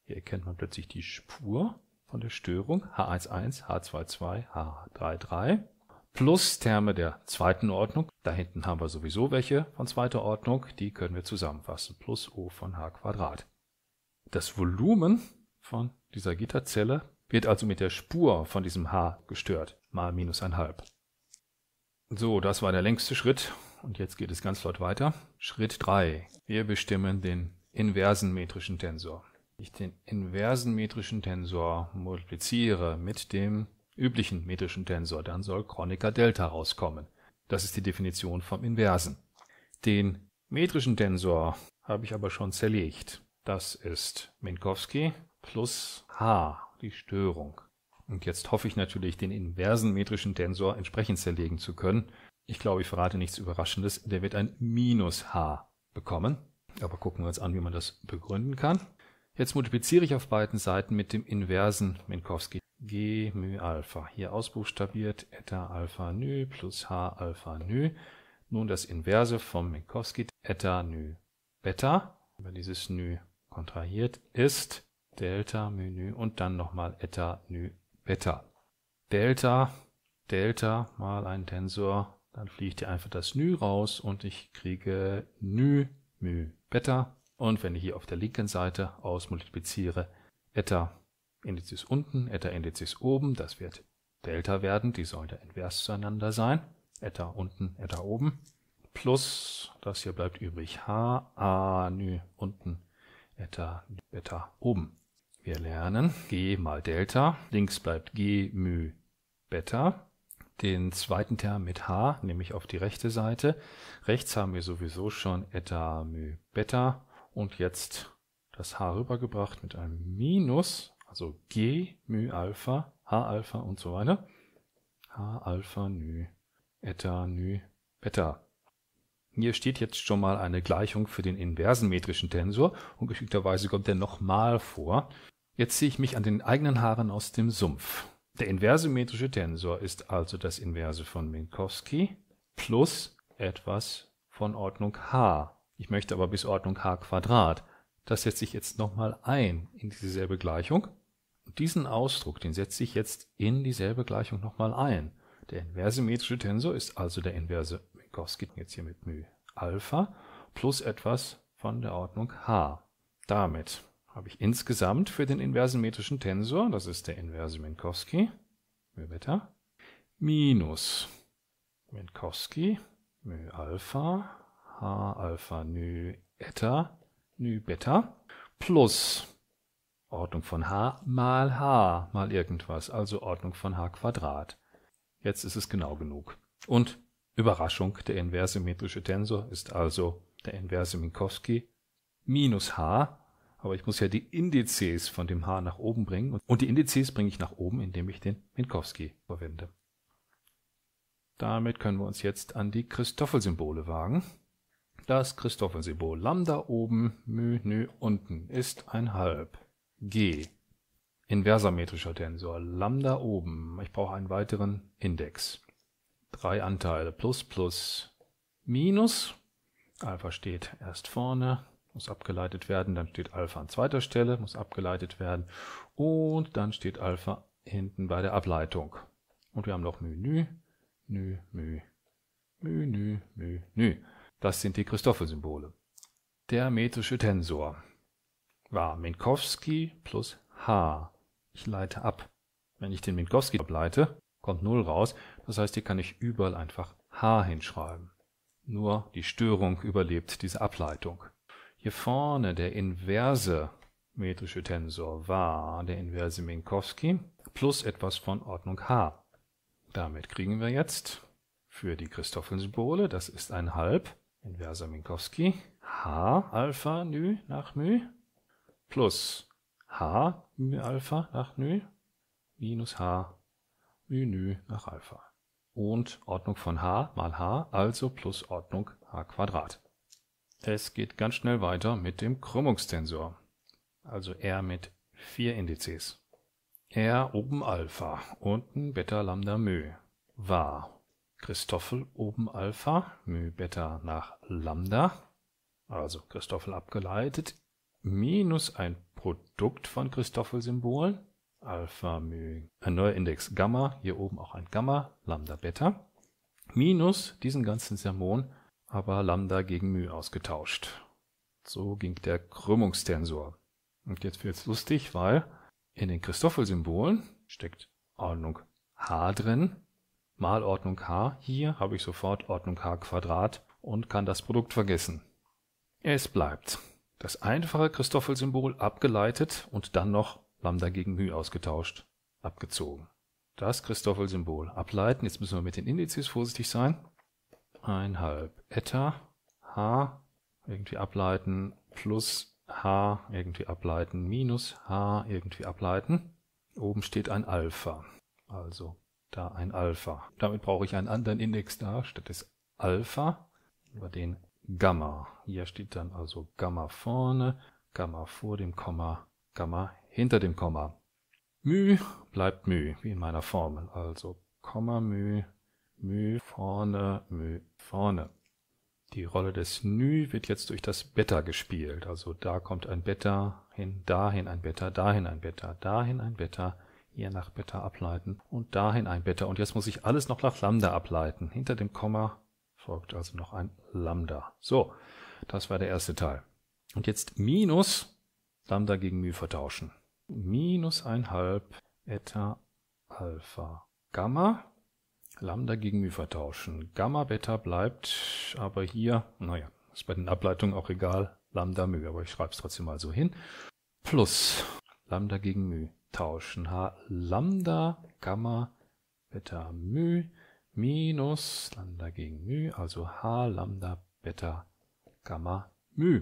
hier erkennt man plötzlich die Spur von der Störung H11, H22, H33 plus Terme der zweiten Ordnung. Da hinten haben wir sowieso welche von zweiter Ordnung, die können wir zusammenfassen. Plus O von H Quadrat. Das Volumen von dieser Gitterzelle wird also mit der Spur von diesem H gestört, mal minus ein halb. So, das war der längste Schritt und jetzt geht es ganz flott weiter. Schritt 3. Wir bestimmen den inversen metrischen Tensor ich den inversen metrischen Tensor multipliziere mit dem üblichen metrischen Tensor, dann soll Kronecker Delta rauskommen. Das ist die Definition vom Inversen. Den metrischen Tensor habe ich aber schon zerlegt. Das ist Minkowski plus H, die Störung. Und jetzt hoffe ich natürlich, den inversen metrischen Tensor entsprechend zerlegen zu können. Ich glaube, ich verrate nichts Überraschendes. Der wird ein Minus H bekommen. Aber gucken wir uns an, wie man das begründen kann. Jetzt multipliziere ich auf beiden Seiten mit dem inversen Minkowski. G μ Alpha. Hier ausbuchstabiert Eta Alpha ν plus H Alpha ν. Nun das Inverse vom Minkowski Eta ν Beta. Wenn dieses ν kontrahiert ist Delta μ ν und dann nochmal Eta ν Beta. Delta, Delta mal ein Tensor, dann fliegt hier einfach das ν raus und ich kriege ν μ Beta und wenn ich hier auf der linken Seite ausmultipliziere, Eta Indizes unten, Eta Indizes oben, das wird Delta werden, die sollen ja invers zueinander sein. Eta unten, Eta oben. Plus, das hier bleibt übrig, H, A, Nü unten, Eta, Beta oben. Wir lernen G mal Delta, links bleibt G, Mü, Beta. Den zweiten Term mit H nehme ich auf die rechte Seite. Rechts haben wir sowieso schon Eta, Mü, Beta und jetzt das h rübergebracht mit einem Minus, also g μ Alpha, h Alpha und so weiter. h Alpha ν eta ν beta. Hier steht jetzt schon mal eine Gleichung für den inversen metrischen Tensor und geschickterweise kommt der nochmal vor. Jetzt ziehe ich mich an den eigenen Haaren aus dem Sumpf. Der inverse metrische Tensor ist also das Inverse von Minkowski plus etwas von Ordnung h ich möchte aber bis Ordnung h Quadrat. Das setze ich jetzt nochmal ein in dieselbe Gleichung. Und diesen Ausdruck, den setze ich jetzt in dieselbe Gleichung nochmal ein. Der inverse metrische Tensor ist also der inverse Minkowski jetzt hier mit μ Alpha plus etwas von der Ordnung h. Damit habe ich insgesamt für den inversen metrischen Tensor, das ist der inverse Minkowski, μ Beta, minus Minkowski μ Alpha h Alpha nü eta nü beta plus Ordnung von h mal h mal irgendwas, also Ordnung von h Quadrat. Jetzt ist es genau genug. Und Überraschung, der inversymmetrische Tensor ist also der inverse Minkowski minus h, aber ich muss ja die Indizes von dem h nach oben bringen und die Indizes bringe ich nach oben, indem ich den Minkowski verwende. Damit können wir uns jetzt an die Christoffelsymbole wagen. Das Christophel-Symbol Lambda oben, Nü unten ist ein Halb. G. Inversametrischer Tensor Lambda oben. Ich brauche einen weiteren Index. Drei Anteile plus plus minus. Alpha steht erst vorne, muss abgeleitet werden. Dann steht Alpha an zweiter Stelle, muss abgeleitet werden. Und dann steht Alpha hinten bei der Ableitung. Und wir haben noch Nü. Menü, Menü, Nü, Menü, Nü. Das sind die Christophel-Symbole. Der metrische Tensor war Minkowski plus H. Ich leite ab. Wenn ich den Minkowski ableite, kommt 0 raus. Das heißt, hier kann ich überall einfach H hinschreiben. Nur die Störung überlebt diese Ableitung. Hier vorne der inverse metrische Tensor war der inverse Minkowski plus etwas von Ordnung H. Damit kriegen wir jetzt für die Christophel-Symbole, das ist ein Halb, Inversa Minkowski h Alpha Nü nach μ plus h μ Alpha nach μ minus h μ Nü nach Alpha. Und Ordnung von h mal h, also plus Ordnung h Quadrat. Es geht ganz schnell weiter mit dem Krümmungstensor. Also R mit vier Indizes. R oben Alpha, unten Beta Lambda μ war Christoffel oben Alpha, μ Beta nach Lambda, also Christoffel abgeleitet, minus ein Produkt von Christoffel-Symbolen, Alpha, μ, ein neuer Index Gamma, hier oben auch ein Gamma, Lambda, Beta, minus diesen ganzen Sermon, aber Lambda gegen μ ausgetauscht. So ging der Krümmungstensor. Und jetzt wird es lustig, weil in den Christoffel-Symbolen steckt Ordnung H drin mal Ordnung h. Hier habe ich sofort Ordnung h2 und kann das Produkt vergessen. Es bleibt das einfache Christoffelsymbol abgeleitet und dann noch Lambda gegen μ ausgetauscht, abgezogen. Das Christoffelsymbol ableiten. Jetzt müssen wir mit den Indizes vorsichtig sein. 1,5 Eta h irgendwie ableiten plus h irgendwie ableiten minus h irgendwie ableiten. Oben steht ein Alpha. Also da ein Alpha. Damit brauche ich einen anderen Index da, statt des Alpha über den Gamma. Hier steht dann also Gamma vorne, Gamma vor dem Komma, Gamma hinter dem Komma. Mü bleibt Mü, wie in meiner Formel. Also Komma Mü, Mü vorne, Mü vorne. Die Rolle des Nü wird jetzt durch das Beta gespielt. Also da kommt ein Beta hin, dahin ein Beta, dahin ein Beta, dahin ein Beta, dahin ein Beta hier nach Beta ableiten und dahin ein Beta. Und jetzt muss ich alles noch nach Lambda ableiten. Hinter dem Komma folgt also noch ein Lambda. So, das war der erste Teil. Und jetzt minus Lambda gegen μ vertauschen. Minus einhalb Eta Alpha Gamma. Lambda gegen μ vertauschen. Gamma Beta bleibt aber hier, naja, ist bei den Ableitungen auch egal, Lambda μ, aber ich schreibe es trotzdem mal so hin. Plus Lambda gegen μ tauschen. H Lambda, Gamma, Beta, μ minus Lambda gegen μ, also H Lambda, Beta, Gamma, μ.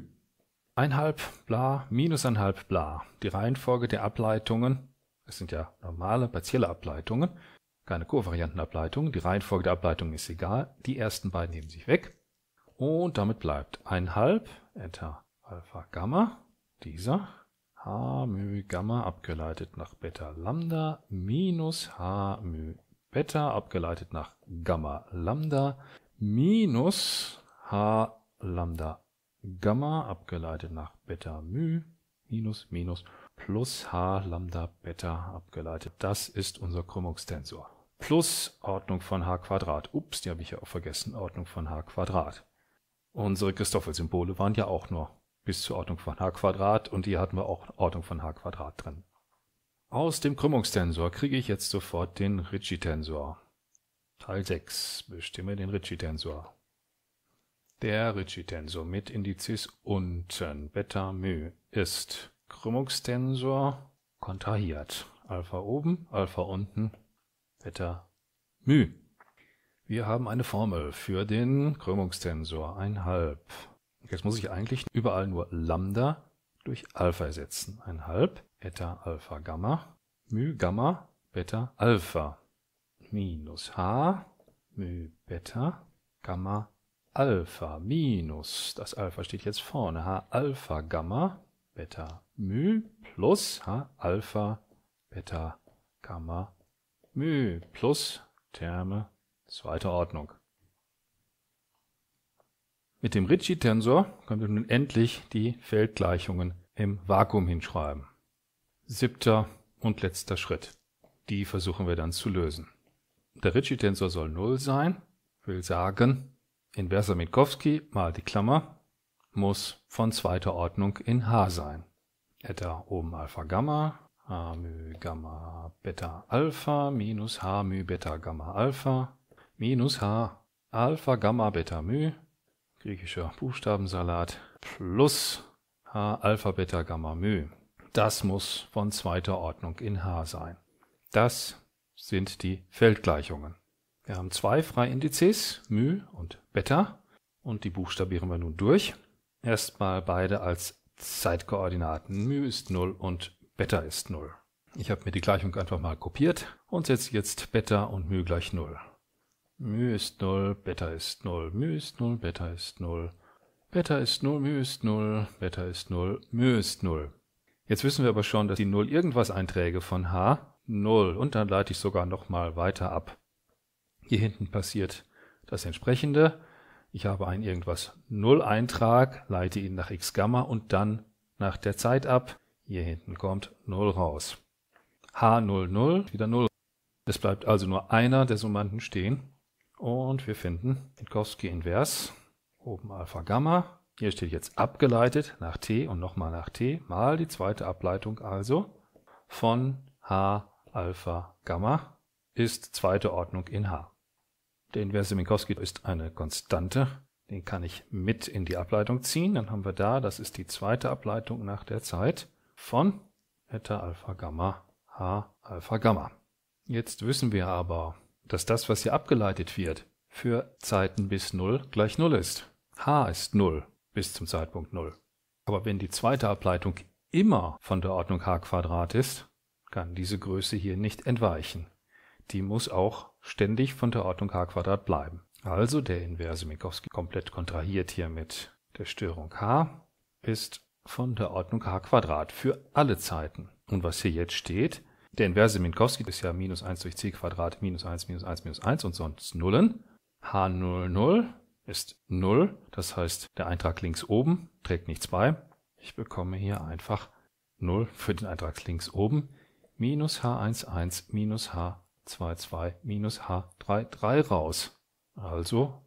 Einhalb bla, minus einhalb bla. Die Reihenfolge der Ableitungen, es sind ja normale, partielle Ableitungen, keine Kurvariantenableitungen, die Reihenfolge der Ableitungen ist egal, die ersten beiden heben sich weg. Und damit bleibt einhalb, Eta, Alpha, Gamma, dieser, h μ Gamma abgeleitet nach Beta Lambda minus h μ Beta abgeleitet nach Gamma Lambda minus h Lambda Gamma abgeleitet nach Beta μ minus minus plus h Lambda Beta abgeleitet. Das ist unser Krümmungstensor. Plus Ordnung von h Quadrat. Ups, die habe ich ja auch vergessen. Ordnung von h Quadrat. Unsere Christoffel-Symbole waren ja auch nur bis zur Ordnung von h und hier hatten wir auch Ordnung von h drin. Aus dem Krümmungstensor kriege ich jetzt sofort den Ricci-Tensor. Teil 6. Bestimme den Ricci-Tensor. Der Ricci-Tensor mit Indizes unten Beta μ ist Krümmungstensor kontrahiert. Alpha oben, Alpha unten, Beta μ. Wir haben eine Formel für den Krümmungstensor, ein halb Jetzt muss ich eigentlich überall nur Lambda durch Alpha ersetzen. Ein halb Eta Alpha Gamma μ Gamma Beta Alpha minus H μ Beta Gamma Alpha minus, das Alpha steht jetzt vorne, H Alpha Gamma Beta μ plus H Alpha Beta Gamma μ plus Terme zweiter Ordnung. Mit dem Ricci-Tensor können wir nun endlich die Feldgleichungen im Vakuum hinschreiben. Siebter und letzter Schritt. Die versuchen wir dann zu lösen. Der Ricci-Tensor soll 0 sein, will sagen, inverser Minkowski mal die Klammer muss von zweiter Ordnung in H sein. Eta oben Alpha Gamma, H μ Gamma Beta Alpha minus H μ Beta Gamma Alpha minus H Alpha Gamma Beta μ griechischer Buchstabensalat, plus H Alpha Beta Gamma Mu. Das muss von zweiter Ordnung in H sein. Das sind die Feldgleichungen. Wir haben zwei Freiindizes, μ und Beta, und die buchstabieren wir nun durch. Erstmal beide als Zeitkoordinaten. μ ist 0 und Beta ist 0. Ich habe mir die Gleichung einfach mal kopiert und setze jetzt Beta und μ gleich 0. Mü ist 0, Beta ist 0, Mü ist 0, Beta ist 0, Beta ist 0, Mü ist 0, Beta ist 0, Mü ist 0. Jetzt wissen wir aber schon, dass die 0 irgendwas Einträge von h 0 und dann leite ich sogar nochmal weiter ab. Hier hinten passiert das entsprechende. Ich habe einen irgendwas 0 Eintrag, leite ihn nach x Gamma und dann nach der Zeit ab. Hier hinten kommt 0 raus. h 0, 0, wieder 0. Es bleibt also nur einer der Summanden stehen und wir finden Minkowski-Invers. Oben Alpha Gamma. Hier steht jetzt abgeleitet nach T und nochmal nach T mal die zweite Ableitung also von H Alpha Gamma ist zweite Ordnung in H. Der inverse Minkowski ist eine Konstante. Den kann ich mit in die Ableitung ziehen. Dann haben wir da, das ist die zweite Ableitung nach der Zeit von Eta Alpha Gamma H Alpha Gamma. Jetzt wissen wir aber, dass das, was hier abgeleitet wird, für Zeiten bis 0 gleich 0 ist. h ist 0 bis zum Zeitpunkt 0. Aber wenn die zweite Ableitung immer von der Ordnung h ist, kann diese Größe hier nicht entweichen. Die muss auch ständig von der Ordnung h bleiben. Also der inverse Minkowski komplett kontrahiert hier mit der Störung h ist von der Ordnung h für alle Zeiten. Und was hier jetzt steht, der inverse Minkowski ist ja minus 1 durch c Quadrat minus 1 minus 1 minus 1 und sonst Nullen. h 00 ist 0. Das heißt, der Eintrag links oben trägt nichts bei. Ich bekomme hier einfach 0 für den Eintrag links oben. Minus H11 minus H22 minus H33 raus. Also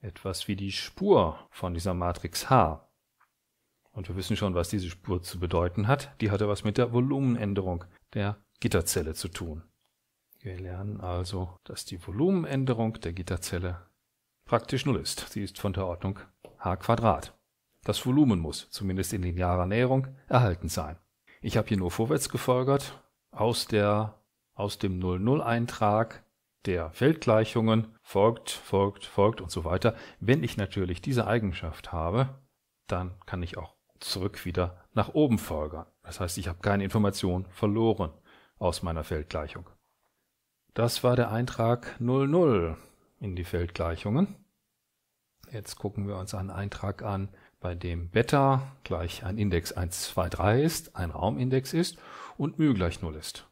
etwas wie die Spur von dieser Matrix H. Und wir wissen schon, was diese Spur zu bedeuten hat. Die hatte was mit der Volumenänderung der Gitterzelle zu tun. Wir lernen also, dass die Volumenänderung der Gitterzelle praktisch null ist. Sie ist von der Ordnung h². Das Volumen muss, zumindest in linearer Näherung, erhalten sein. Ich habe hier nur vorwärts gefolgert aus der aus dem 00-Eintrag der Feldgleichungen folgt, folgt, folgt und so weiter. Wenn ich natürlich diese Eigenschaft habe, dann kann ich auch zurück wieder nach oben folgern. Das heißt, ich habe keine Information verloren aus meiner Feldgleichung. Das war der Eintrag 00 in die Feldgleichungen. Jetzt gucken wir uns einen Eintrag an, bei dem Beta gleich ein Index 1, 2, 3 ist, ein Raumindex ist und μ gleich 0 ist.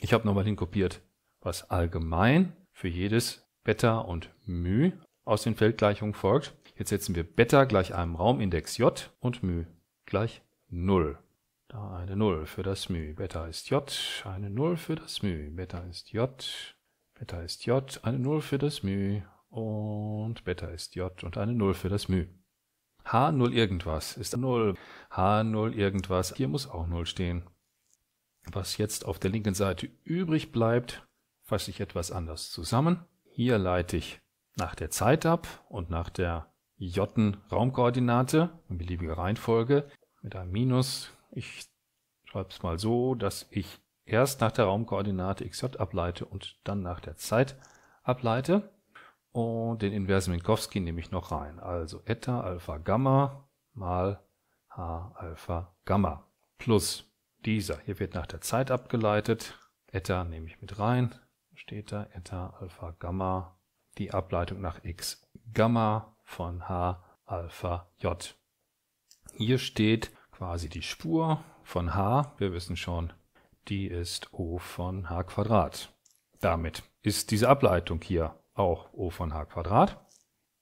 Ich habe nochmal hinkopiert, was allgemein für jedes Beta und μ aus den Feldgleichungen folgt. Jetzt setzen wir Beta gleich einem Raumindex j und μ gleich 0. Da eine 0 für das μ, Beta ist j, eine 0 für das μ, Beta ist j, Beta ist j, eine 0 für das μ und Beta ist j und eine 0 für das μ. H0 irgendwas ist 0, H0 irgendwas, hier muss auch 0 stehen. Was jetzt auf der linken Seite übrig bleibt, fasse ich etwas anders zusammen. Hier leite ich nach der Zeit ab und nach der j-Raumkoordinate in beliebiger Reihenfolge mit einem Minus ich schreibe es mal so, dass ich erst nach der Raumkoordinate xj ableite und dann nach der Zeit ableite. Und den inversen Minkowski nehme ich noch rein. Also Eta Alpha Gamma mal H Alpha Gamma plus dieser. Hier wird nach der Zeit abgeleitet. Eta nehme ich mit rein. Steht da Eta Alpha Gamma. Die Ableitung nach x Gamma von H Alpha J. Hier steht quasi die Spur von h, wir wissen schon, die ist O von h Quadrat. Damit ist diese Ableitung hier auch O von h Quadrat.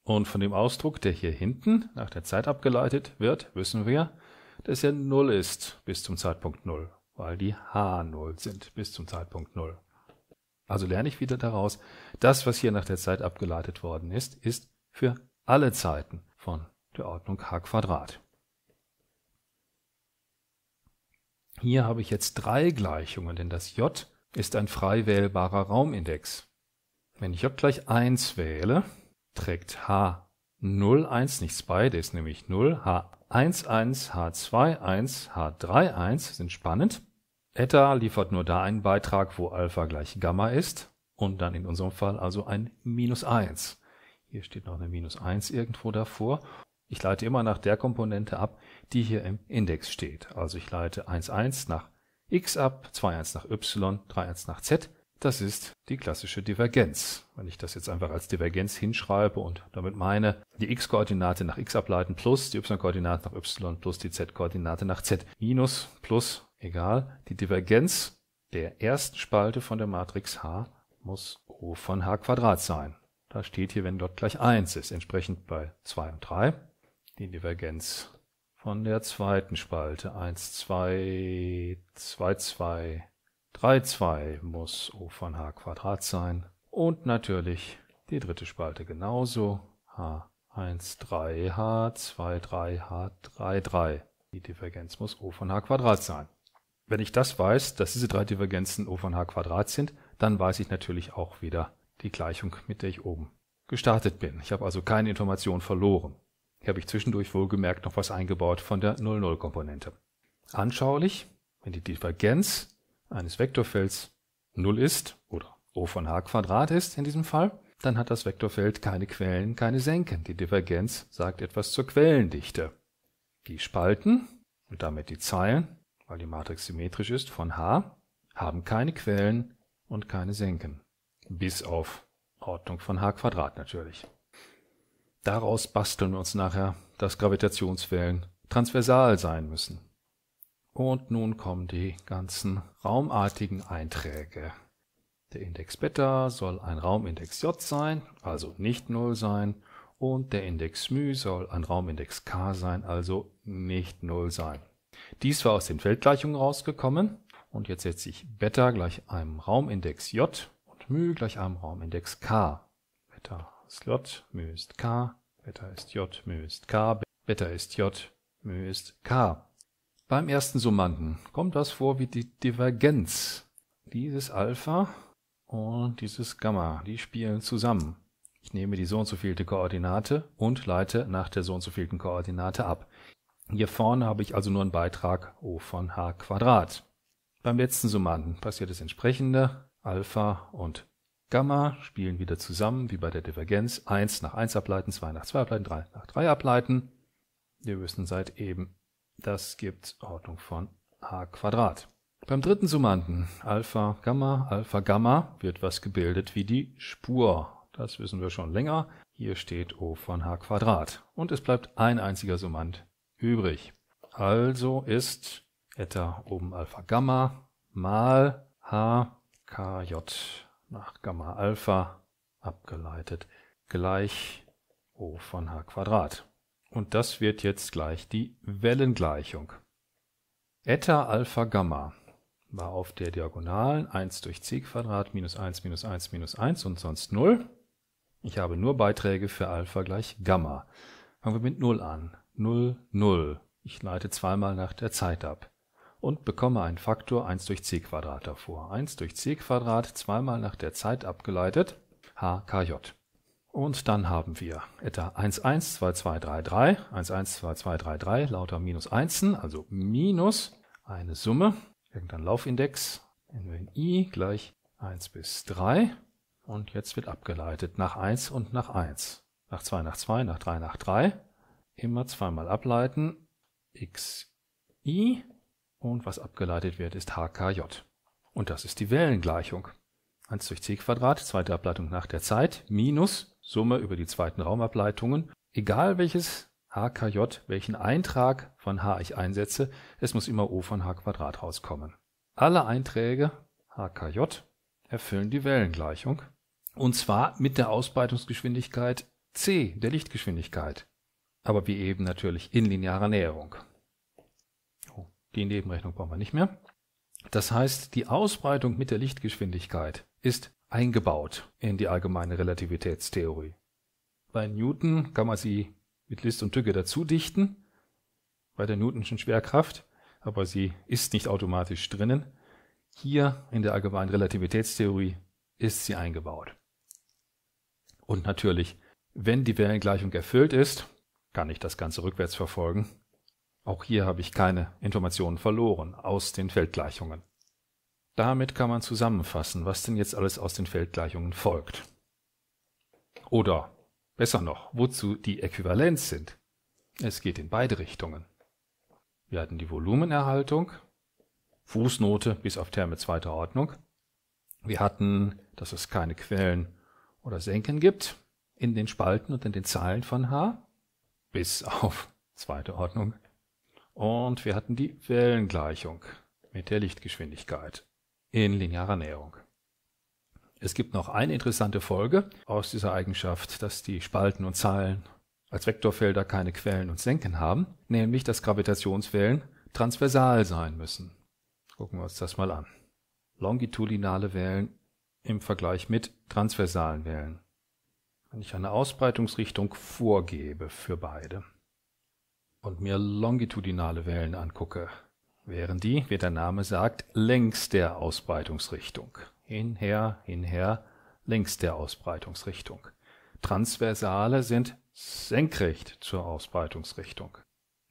Und von dem Ausdruck, der hier hinten nach der Zeit abgeleitet wird, wissen wir, dass er 0 ist bis zum Zeitpunkt 0, weil die h 0 sind bis zum Zeitpunkt 0. Also lerne ich wieder daraus, das, was hier nach der Zeit abgeleitet worden ist, ist für alle Zeiten von der Ordnung h Quadrat. Hier habe ich jetzt drei Gleichungen, denn das J ist ein frei wählbarer Raumindex. Wenn ich J gleich 1 wähle, trägt H 0, 1 nichts bei, der ist nämlich 0, H1, 1, H2, 1, H3, 1 sind spannend. Eta liefert nur da einen Beitrag, wo Alpha gleich Gamma ist und dann in unserem Fall also ein Minus 1. Hier steht noch eine Minus 1 irgendwo davor ich leite immer nach der Komponente ab, die hier im Index steht. Also ich leite 1,1 nach x ab, 2,1 nach y, 3,1 nach z. Das ist die klassische Divergenz. Wenn ich das jetzt einfach als Divergenz hinschreibe und damit meine, die x-Koordinate nach x ableiten plus die y-Koordinate nach y plus die z-Koordinate nach z minus plus, egal, die Divergenz der ersten Spalte von der Matrix H muss O von H Quadrat sein. Da steht hier, wenn dort gleich 1 ist, entsprechend bei 2 und 3 die Divergenz von der zweiten Spalte. 1, 2, 2, 2, 3, 2 muss O von H Quadrat sein. Und natürlich die dritte Spalte genauso. H 1, 3, H 2, 3, H 3, 3. Die Divergenz muss O von H Quadrat sein. Wenn ich das weiß, dass diese drei Divergenzen O von H Quadrat sind, dann weiß ich natürlich auch wieder die Gleichung, mit der ich oben gestartet bin. Ich habe also keine Information verloren. Hier habe ich zwischendurch wohlgemerkt noch was eingebaut von der 0,0-Komponente. Anschaulich, wenn die Divergenz eines Vektorfelds 0 ist oder O von h Quadrat ist in diesem Fall, dann hat das Vektorfeld keine Quellen, keine Senken. Die Divergenz sagt etwas zur Quellendichte. Die Spalten und damit die Zeilen, weil die Matrix symmetrisch ist, von H haben keine Quellen und keine Senken. Bis auf Ordnung von H Quadrat natürlich. Daraus basteln wir uns nachher, dass Gravitationswellen transversal sein müssen. Und nun kommen die ganzen raumartigen Einträge. Der Index Beta soll ein Raumindex J sein, also nicht 0 sein. Und der Index μ soll ein Raumindex K sein, also nicht 0 sein. Dies war aus den Feldgleichungen rausgekommen. Und jetzt setze ich Beta gleich einem Raumindex J und μ gleich einem Raumindex K. Beta ist J, μ ist K, Beta ist J, μ ist K, Beta ist J, μ ist K. Beim ersten Summanden kommt das vor wie die Divergenz. Dieses Alpha und dieses Gamma, die spielen zusammen. Ich nehme die so und so vielte Koordinate und leite nach der so und so vielten Koordinate ab. Hier vorne habe ich also nur einen Beitrag O von H Quadrat. Beim letzten Summanden passiert das entsprechende. Alpha und Gamma spielen wieder zusammen, wie bei der Divergenz. 1 nach 1 ableiten, 2 nach 2 ableiten, 3 nach 3 ableiten. Wir wissen seit eben, das gibt Ordnung von a Quadrat. Beim dritten Summanden, Alpha, Gamma, Alpha, Gamma, wird was gebildet wie die Spur. Das wissen wir schon länger. Hier steht O von h Quadrat. Und es bleibt ein einziger Summand übrig. Also ist Eta oben Alpha Gamma mal h kj nach Gamma Alpha abgeleitet, gleich O von h Quadrat. Und das wird jetzt gleich die Wellengleichung. Eta Alpha Gamma war auf der Diagonalen 1 durch c Quadrat minus 1 minus 1 minus 1 und sonst 0. Ich habe nur Beiträge für Alpha gleich Gamma. Fangen wir mit 0 an. 0, 0. Ich leite zweimal nach der Zeit ab und bekomme einen Faktor 1 durch c Quadrat davor. 1 durch c Quadrat zweimal nach der Zeit abgeleitet, hkj. Und dann haben wir etwa 1, 1, 2, 2, 3, 3, 1, 1, 2, 2, 3, 3, lauter minus Einsen, also minus eine Summe, irgendein Laufindex, nennen wir i, gleich 1 bis 3. Und jetzt wird abgeleitet nach 1 und nach 1, nach 2, nach 2, nach 3, nach 3. Immer zweimal ableiten, xi und was abgeleitet wird, ist HKJ. Und das ist die Wellengleichung. 1 durch c Quadrat, zweite Ableitung nach der Zeit, minus Summe über die zweiten Raumableitungen. Egal welches HKJ, welchen Eintrag von H ich einsetze, es muss immer O von H Quadrat rauskommen. Alle Einträge HKJ erfüllen die Wellengleichung. Und zwar mit der Ausbreitungsgeschwindigkeit c, der Lichtgeschwindigkeit. Aber wie eben natürlich in linearer Näherung. Die Nebenrechnung brauchen wir nicht mehr. Das heißt, die Ausbreitung mit der Lichtgeschwindigkeit ist eingebaut in die allgemeine Relativitätstheorie. Bei Newton kann man sie mit List und Tücke dazu dichten, bei der Newtonschen Schwerkraft, aber sie ist nicht automatisch drinnen. Hier in der allgemeinen Relativitätstheorie ist sie eingebaut. Und natürlich, wenn die Wellengleichung erfüllt ist, kann ich das Ganze rückwärts verfolgen auch hier habe ich keine Informationen verloren aus den Feldgleichungen. Damit kann man zusammenfassen, was denn jetzt alles aus den Feldgleichungen folgt. Oder besser noch, wozu die Äquivalenz sind. Es geht in beide Richtungen. Wir hatten die Volumenerhaltung, Fußnote bis auf Terme zweiter Ordnung. Wir hatten, dass es keine Quellen oder Senken gibt in den Spalten und in den Zeilen von H bis auf zweite Ordnung. Und wir hatten die Wellengleichung mit der Lichtgeschwindigkeit in linearer Näherung. Es gibt noch eine interessante Folge aus dieser Eigenschaft, dass die Spalten und Zahlen als Vektorfelder keine Quellen und Senken haben, nämlich dass Gravitationswellen transversal sein müssen. Gucken wir uns das mal an. Longitudinale Wellen im Vergleich mit transversalen Wellen. Wenn ich eine Ausbreitungsrichtung vorgebe für beide und mir longitudinale Wellen angucke, wären die, wie der Name sagt, längs der Ausbreitungsrichtung. Hinher, hinher, längs der Ausbreitungsrichtung. Transversale sind senkrecht zur Ausbreitungsrichtung.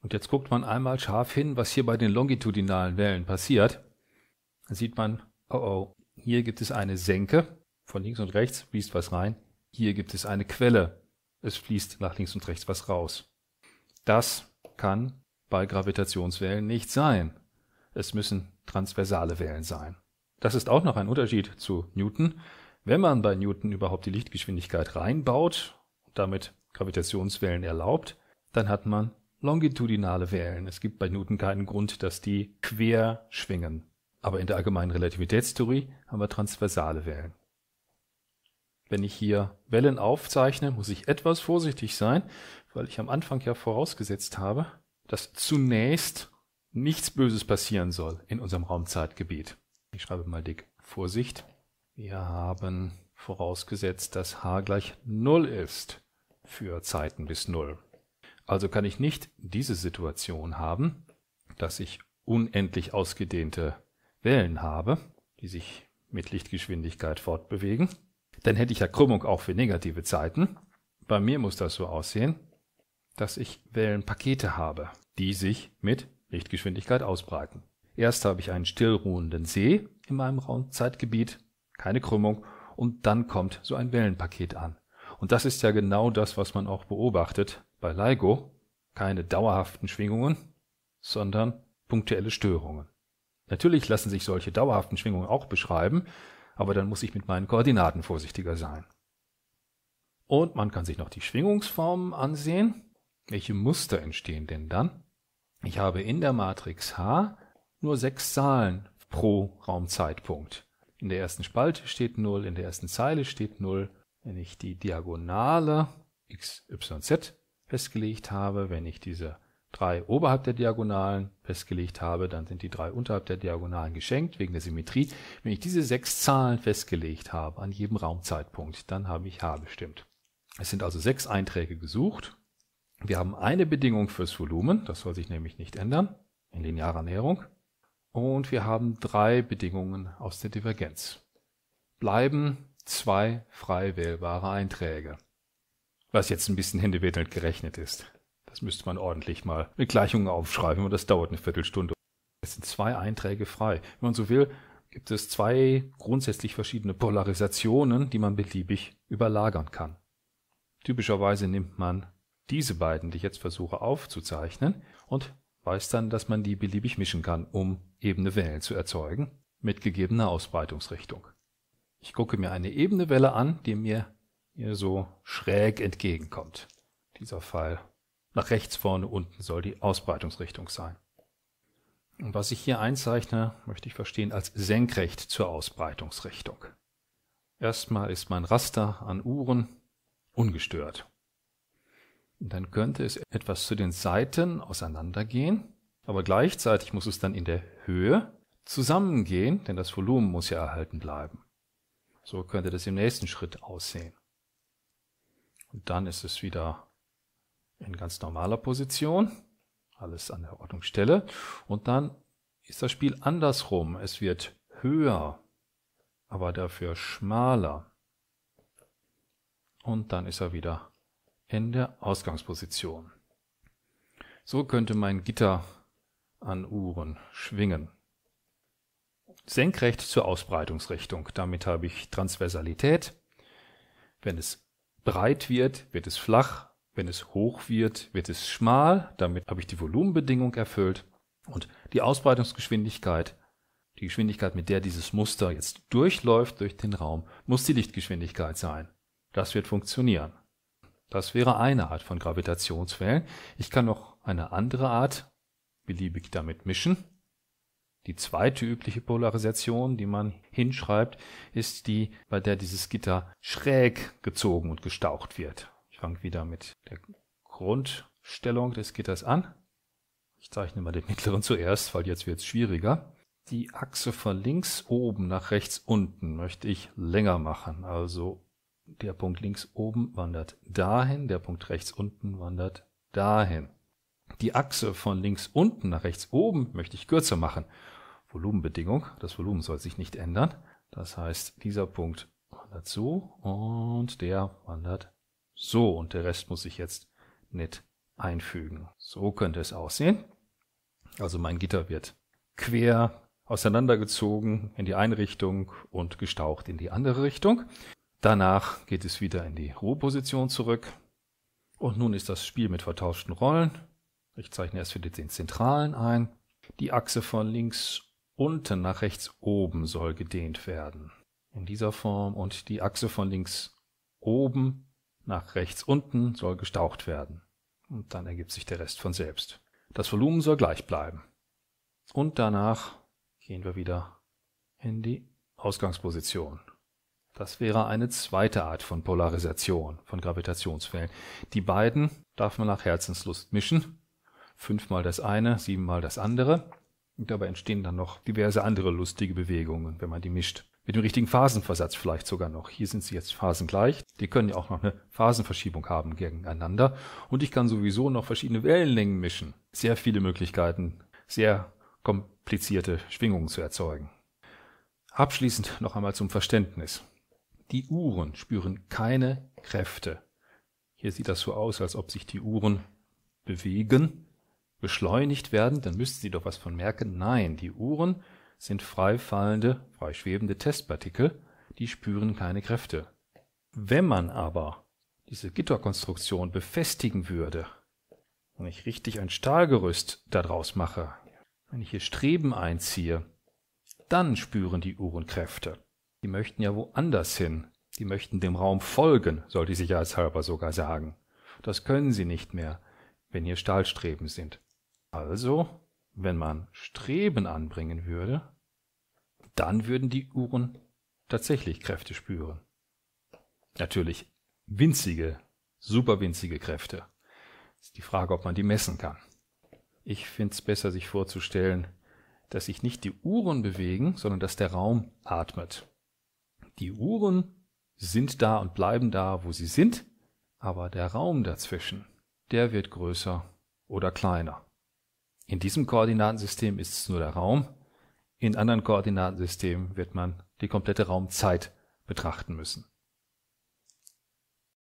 Und jetzt guckt man einmal scharf hin, was hier bei den longitudinalen Wellen passiert. Dann sieht man, oh oh, hier gibt es eine Senke, von links und rechts fließt was rein, hier gibt es eine Quelle, es fließt nach links und rechts was raus. Das kann bei Gravitationswellen nicht sein. Es müssen transversale Wellen sein. Das ist auch noch ein Unterschied zu Newton. Wenn man bei Newton überhaupt die Lichtgeschwindigkeit reinbaut und damit Gravitationswellen erlaubt, dann hat man longitudinale Wellen. Es gibt bei Newton keinen Grund, dass die quer schwingen. Aber in der allgemeinen Relativitätstheorie haben wir transversale Wellen. Wenn ich hier Wellen aufzeichne, muss ich etwas vorsichtig sein, weil ich am Anfang ja vorausgesetzt habe, dass zunächst nichts Böses passieren soll in unserem Raumzeitgebiet. Ich schreibe mal dick Vorsicht. Wir haben vorausgesetzt, dass h gleich 0 ist für Zeiten bis 0. Also kann ich nicht diese Situation haben, dass ich unendlich ausgedehnte Wellen habe, die sich mit Lichtgeschwindigkeit fortbewegen. Dann hätte ich ja Krümmung auch für negative Zeiten. Bei mir muss das so aussehen, dass ich Wellenpakete habe, die sich mit Lichtgeschwindigkeit ausbreiten. Erst habe ich einen stillruhenden See in meinem Raumzeitgebiet, keine Krümmung, und dann kommt so ein Wellenpaket an. Und das ist ja genau das, was man auch beobachtet bei LIGO. Keine dauerhaften Schwingungen, sondern punktuelle Störungen. Natürlich lassen sich solche dauerhaften Schwingungen auch beschreiben, aber dann muss ich mit meinen Koordinaten vorsichtiger sein. Und man kann sich noch die Schwingungsformen ansehen. Welche Muster entstehen denn dann? Ich habe in der Matrix H nur sechs Zahlen pro Raumzeitpunkt. In der ersten Spalte steht 0, in der ersten Zeile steht 0. Wenn ich die Diagonale x, y, z festgelegt habe, wenn ich diese drei oberhalb der Diagonalen festgelegt habe, dann sind die drei unterhalb der Diagonalen geschenkt wegen der Symmetrie. Wenn ich diese sechs Zahlen festgelegt habe an jedem Raumzeitpunkt, dann habe ich h bestimmt. Es sind also sechs Einträge gesucht wir haben eine Bedingung fürs Volumen, das soll sich nämlich nicht ändern, in linearer Näherung. Und wir haben drei Bedingungen aus der Divergenz. Bleiben zwei frei wählbare Einträge. Was jetzt ein bisschen händewedelnd gerechnet ist. Das müsste man ordentlich mal mit Gleichungen aufschreiben und das dauert eine Viertelstunde. Es sind zwei Einträge frei. Wenn man so will, gibt es zwei grundsätzlich verschiedene Polarisationen, die man beliebig überlagern kann. Typischerweise nimmt man diese beiden, die ich jetzt versuche aufzuzeichnen und weiß dann, dass man die beliebig mischen kann, um ebene Wellen zu erzeugen, mit gegebener Ausbreitungsrichtung. Ich gucke mir eine ebene Welle an, die mir hier so schräg entgegenkommt. Dieser Fall nach rechts vorne unten soll die Ausbreitungsrichtung sein. Und was ich hier einzeichne, möchte ich verstehen als senkrecht zur Ausbreitungsrichtung. Erstmal ist mein Raster an Uhren ungestört. Und dann könnte es etwas zu den Seiten auseinandergehen, aber gleichzeitig muss es dann in der Höhe zusammengehen, denn das Volumen muss ja erhalten bleiben. So könnte das im nächsten Schritt aussehen. Und dann ist es wieder in ganz normaler Position, alles an der Ordnungsstelle. Und dann ist das Spiel andersrum. Es wird höher, aber dafür schmaler. Und dann ist er wieder in der Ausgangsposition. So könnte mein Gitter an Uhren schwingen. Senkrecht zur Ausbreitungsrichtung. Damit habe ich Transversalität. Wenn es breit wird, wird es flach. Wenn es hoch wird, wird es schmal. Damit habe ich die Volumenbedingung erfüllt. Und die Ausbreitungsgeschwindigkeit, die Geschwindigkeit, mit der dieses Muster jetzt durchläuft durch den Raum, muss die Lichtgeschwindigkeit sein. Das wird funktionieren. Das wäre eine Art von Gravitationswellen. Ich kann noch eine andere Art beliebig damit mischen. Die zweite übliche Polarisation, die man hinschreibt, ist die, bei der dieses Gitter schräg gezogen und gestaucht wird. Ich fange wieder mit der Grundstellung des Gitters an. Ich zeichne mal den mittleren zuerst, weil jetzt wird es schwieriger. Die Achse von links oben nach rechts unten möchte ich länger machen, also der Punkt links oben wandert dahin, der Punkt rechts unten wandert dahin. Die Achse von links unten nach rechts oben möchte ich kürzer machen. Volumenbedingung, das Volumen soll sich nicht ändern. Das heißt, dieser Punkt wandert so und der wandert so und der Rest muss ich jetzt nicht einfügen. So könnte es aussehen. Also mein Gitter wird quer auseinandergezogen in die eine Richtung und gestaucht in die andere Richtung. Danach geht es wieder in die Ruheposition zurück. Und nun ist das Spiel mit vertauschten Rollen. Ich zeichne erst wieder den Zentralen ein. Die Achse von links unten nach rechts oben soll gedehnt werden. In dieser Form. Und die Achse von links oben nach rechts unten soll gestaucht werden. Und dann ergibt sich der Rest von selbst. Das Volumen soll gleich bleiben. Und danach gehen wir wieder in die Ausgangsposition. Das wäre eine zweite Art von Polarisation von Gravitationswellen. Die beiden darf man nach Herzenslust mischen. Fünfmal das eine, siebenmal das andere. Und dabei entstehen dann noch diverse andere lustige Bewegungen, wenn man die mischt. Mit dem richtigen Phasenversatz vielleicht sogar noch. Hier sind sie jetzt phasengleich. Die können ja auch noch eine Phasenverschiebung haben gegeneinander. Und ich kann sowieso noch verschiedene Wellenlängen mischen. Sehr viele Möglichkeiten, sehr komplizierte Schwingungen zu erzeugen. Abschließend noch einmal zum Verständnis. Die Uhren spüren keine Kräfte. Hier sieht das so aus, als ob sich die Uhren bewegen, beschleunigt werden, dann müssten Sie doch was von merken. Nein, die Uhren sind frei fallende, frei Testpartikel, die spüren keine Kräfte. Wenn man aber diese Gitterkonstruktion befestigen würde, wenn ich richtig ein Stahlgerüst daraus mache, wenn ich hier Streben einziehe, dann spüren die Uhren Kräfte. Die möchten ja woanders hin. Die möchten dem Raum folgen, soll die sicherheitshalber sogar sagen. Das können sie nicht mehr, wenn hier Stahlstreben sind. Also, wenn man Streben anbringen würde, dann würden die Uhren tatsächlich Kräfte spüren. Natürlich winzige, super winzige Kräfte. Ist die Frage, ob man die messen kann. Ich find's besser, sich vorzustellen, dass sich nicht die Uhren bewegen, sondern dass der Raum atmet. Die Uhren sind da und bleiben da, wo sie sind, aber der Raum dazwischen, der wird größer oder kleiner. In diesem Koordinatensystem ist es nur der Raum, in anderen Koordinatensystemen wird man die komplette Raumzeit betrachten müssen.